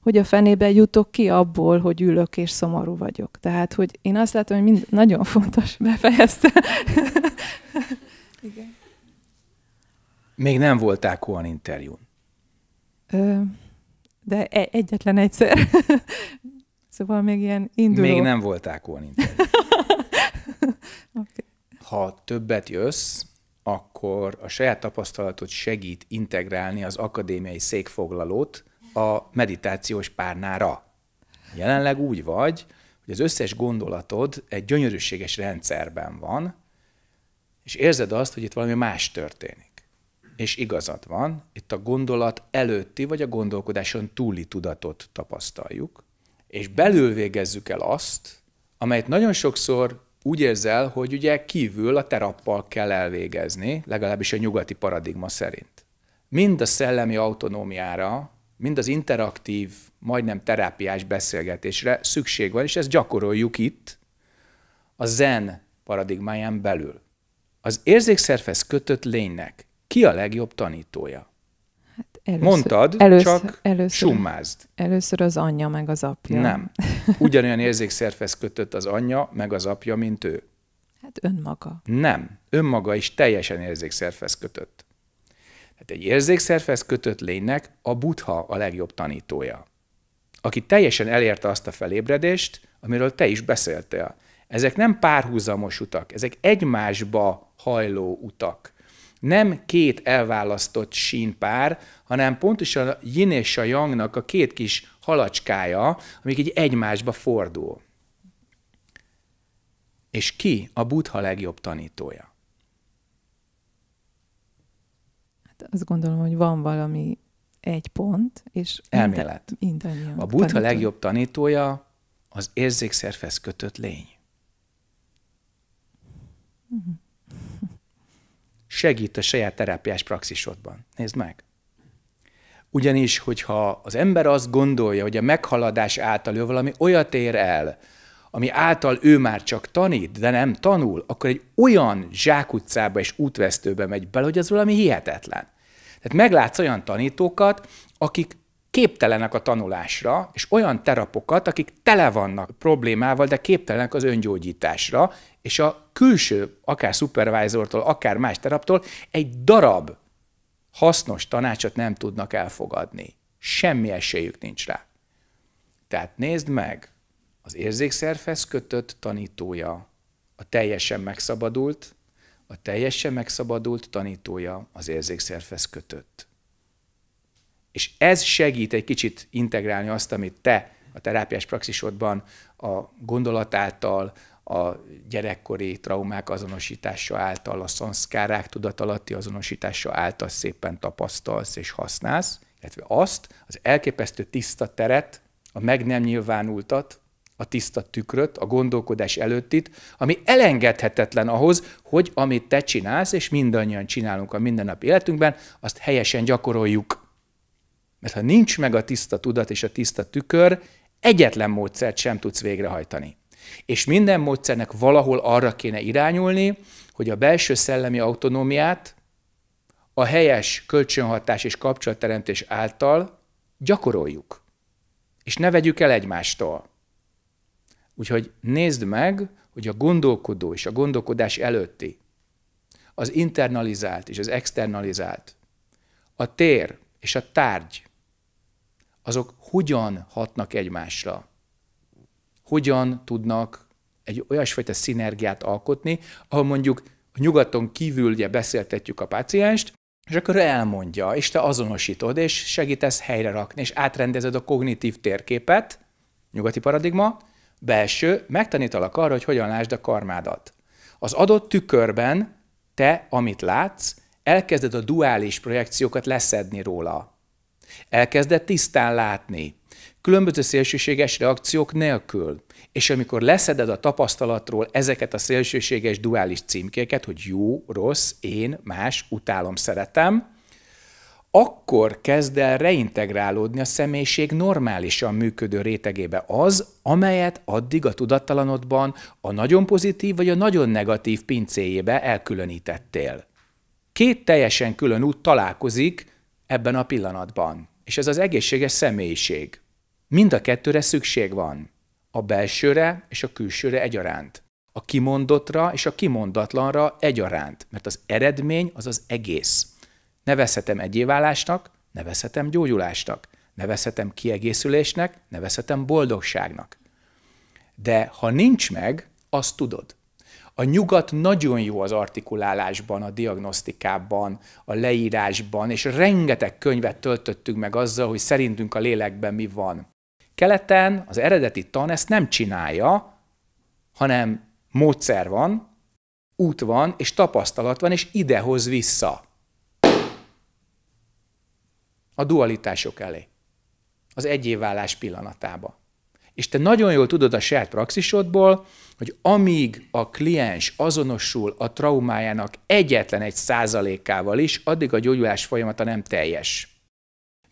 hogy a fenébe jutok ki abból, hogy ülök és szomorú vagyok. Tehát, hogy én azt látom, hogy mind, nagyon fontos, befejezte. Igen. Még nem voltál kóan interjún. Ö, de e, egyetlen egyszer. szóval még ilyen induló. Még nem voltál kóan interjún. okay. Ha többet jössz, akkor a saját tapasztalatot segít integrálni az akadémiai székfoglalót a meditációs párnára. Jelenleg úgy vagy, hogy az összes gondolatod egy gyönyörűséges rendszerben van, és érzed azt, hogy itt valami más történik. És igazad van, itt a gondolat előtti vagy a gondolkodáson túli tudatot tapasztaljuk, és belül végezzük el azt, amelyet nagyon sokszor úgy érzel, hogy ugye kívül a terappal kell elvégezni, legalábbis a nyugati paradigma szerint. Mind a szellemi autonómiára, mind az interaktív, majdnem terápiás beszélgetésre szükség van, és ezt gyakoroljuk itt, a zen paradigmáján belül. Az érzékszervez kötött lénynek ki a legjobb tanítója? Először, Mondtad, először, csak először, summázd. Először az anyja meg az apja. Nem. Ugyanolyan érzékszervez kötött az anyja meg az apja, mint ő. Hát önmaga. Nem. Önmaga is teljesen érzékszervez kötött. Hát egy érzékszervez kötött lénynek a butha a legjobb tanítója, aki teljesen elérte azt a felébredést, amiről te is beszéltél. Ezek nem párhuzamos utak, ezek egymásba hajló utak. Nem két elválasztott sínpár, hanem pontosan a yin és a yangnak a két kis halacskája, amik így egymásba fordul. És ki a buddha legjobb tanítója? Hát azt gondolom, hogy van valami egy pont, és elmélet. Mindannyian. A buddha tanító. legjobb tanítója az érzékszervez kötött lény. Mhm. Segít a saját terápiás praxisodban. Nézd meg! Ugyanis, hogyha az ember azt gondolja, hogy a meghaladás által ő valami olyat ér el, ami által ő már csak tanít, de nem tanul, akkor egy olyan zsákutcába és útvesztőbe megy bele, hogy az valami hihetetlen. Tehát meglátsz olyan tanítókat, akik képtelenek a tanulásra, és olyan terapokat, akik tele vannak problémával, de képtelenek az öngyógyításra, és a külső, akár szupervájzortól, akár más teraptól egy darab hasznos tanácsot nem tudnak elfogadni. Semmi esélyük nincs rá. Tehát nézd meg, az érzékszerfhez kötött tanítója, a teljesen megszabadult, a teljesen megszabadult tanítója az érzékszerfhez kötött. És ez segít egy kicsit integrálni azt, amit te a terápiás praxisodban a által, a gyerekkori traumák azonosítása által, a szanszkárák tudatalatti azonosítása által szépen tapasztalsz és használsz, illetve azt az elképesztő tiszta teret, a meg nem nyilvánultat, a tiszta tükröt, a gondolkodás előttit, ami elengedhetetlen ahhoz, hogy amit te csinálsz, és mindannyian csinálunk a mindennapi életünkben, azt helyesen gyakoroljuk. Mert ha nincs meg a tiszta tudat és a tiszta tükör, egyetlen módszert sem tudsz végrehajtani. És minden módszernek valahol arra kéne irányulni, hogy a belső szellemi autonómiát a helyes kölcsönhatás és kapcsolatteremtés által gyakoroljuk. És ne vegyük el egymástól. Úgyhogy nézd meg, hogy a gondolkodó és a gondolkodás előtti, az internalizált és az externalizált, a tér és a tárgy, azok hogyan hatnak egymásra hogyan tudnak egy olyasfajta szinergiát alkotni, ahol mondjuk a nyugaton kívül ugye beszéltetjük a pácienst, és akkor elmondja, és te azonosítod, és segítesz helyre rakni, és átrendezed a kognitív térképet, nyugati paradigma, belső, megtanítalak arra, hogy hogyan lásd a karmádat. Az adott tükörben te, amit látsz, elkezded a duális projekciókat leszedni róla. Elkezded tisztán látni különböző szélsőséges reakciók nélkül. És amikor leszeded a tapasztalatról ezeket a szélsőséges duális címkéket, hogy jó, rossz, én, más, utálom, szeretem, akkor kezd el reintegrálódni a személyiség normálisan működő rétegébe az, amelyet addig a tudattalanodban a nagyon pozitív vagy a nagyon negatív pincéjébe elkülönítettél. Két teljesen külön út találkozik ebben a pillanatban, és ez az egészséges személyiség. Mind a kettőre szükség van. A belsőre és a külsőre egyaránt. A kimondottra és a kimondatlanra egyaránt, mert az eredmény az az egész. Nevezhetem egyéválásnak, nevezhetem gyógyulásnak, nevezhetem kiegészülésnek, nevezhetem boldogságnak. De ha nincs meg, azt tudod. A nyugat nagyon jó az artikulálásban, a diagnosztikában, a leírásban, és rengeteg könyvet töltöttünk meg azzal, hogy szerintünk a lélekben mi van. Keleten az eredeti tan ezt nem csinálja, hanem módszer van, út van, és tapasztalat van, és idehoz vissza. A dualitások elé. Az egyévállás pillanatába. És te nagyon jól tudod a saját praxisodból, hogy amíg a kliens azonosul a traumájának egyetlen egy százalékával is, addig a gyógyulás folyamata nem teljes.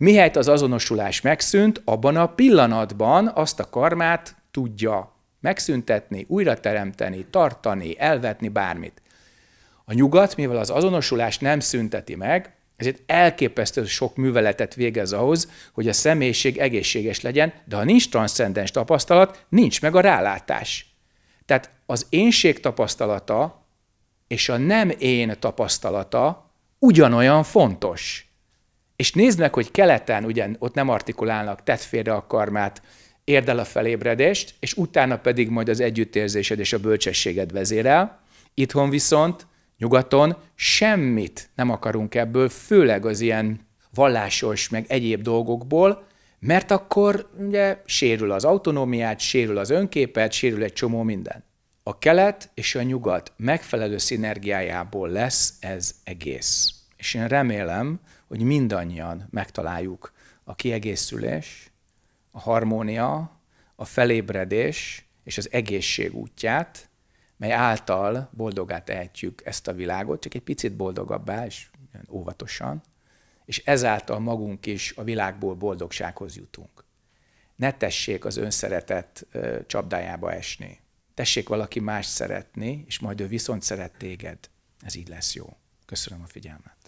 Mihelyt az azonosulás megszűnt, abban a pillanatban azt a karmát tudja megszüntetni, újra teremteni, tartani, elvetni bármit. A nyugat, mivel az azonosulás nem szünteti meg, ezért elképesztő sok műveletet végez ahhoz, hogy a személyiség egészséges legyen, de ha nincs transzcendens tapasztalat, nincs meg a rálátás. Tehát az énség tapasztalata és a nem én tapasztalata ugyanolyan fontos. És nézd meg, hogy keleten ugye ott nem artikulálnak, tedd félre a karmát, érd el a felébredést, és utána pedig majd az együttérzésed és a bölcsességed vezérel. Itthon viszont, nyugaton semmit nem akarunk ebből, főleg az ilyen vallásos, meg egyéb dolgokból, mert akkor ugye sérül az autonómiát, sérül az önképet, sérül egy csomó minden. A kelet és a nyugat megfelelő szinergiájából lesz ez egész. És én remélem, hogy mindannyian megtaláljuk a kiegészülés, a harmónia, a felébredés és az egészség útját, mely által boldogá tehetjük ezt a világot, csak egy picit boldogabbá és óvatosan, és ezáltal magunk is a világból boldogsághoz jutunk. Ne tessék az önszeretet csapdájába esni. Tessék valaki más szeretni, és majd ő viszont szeret téged. Ez így lesz jó. Köszönöm a figyelmet.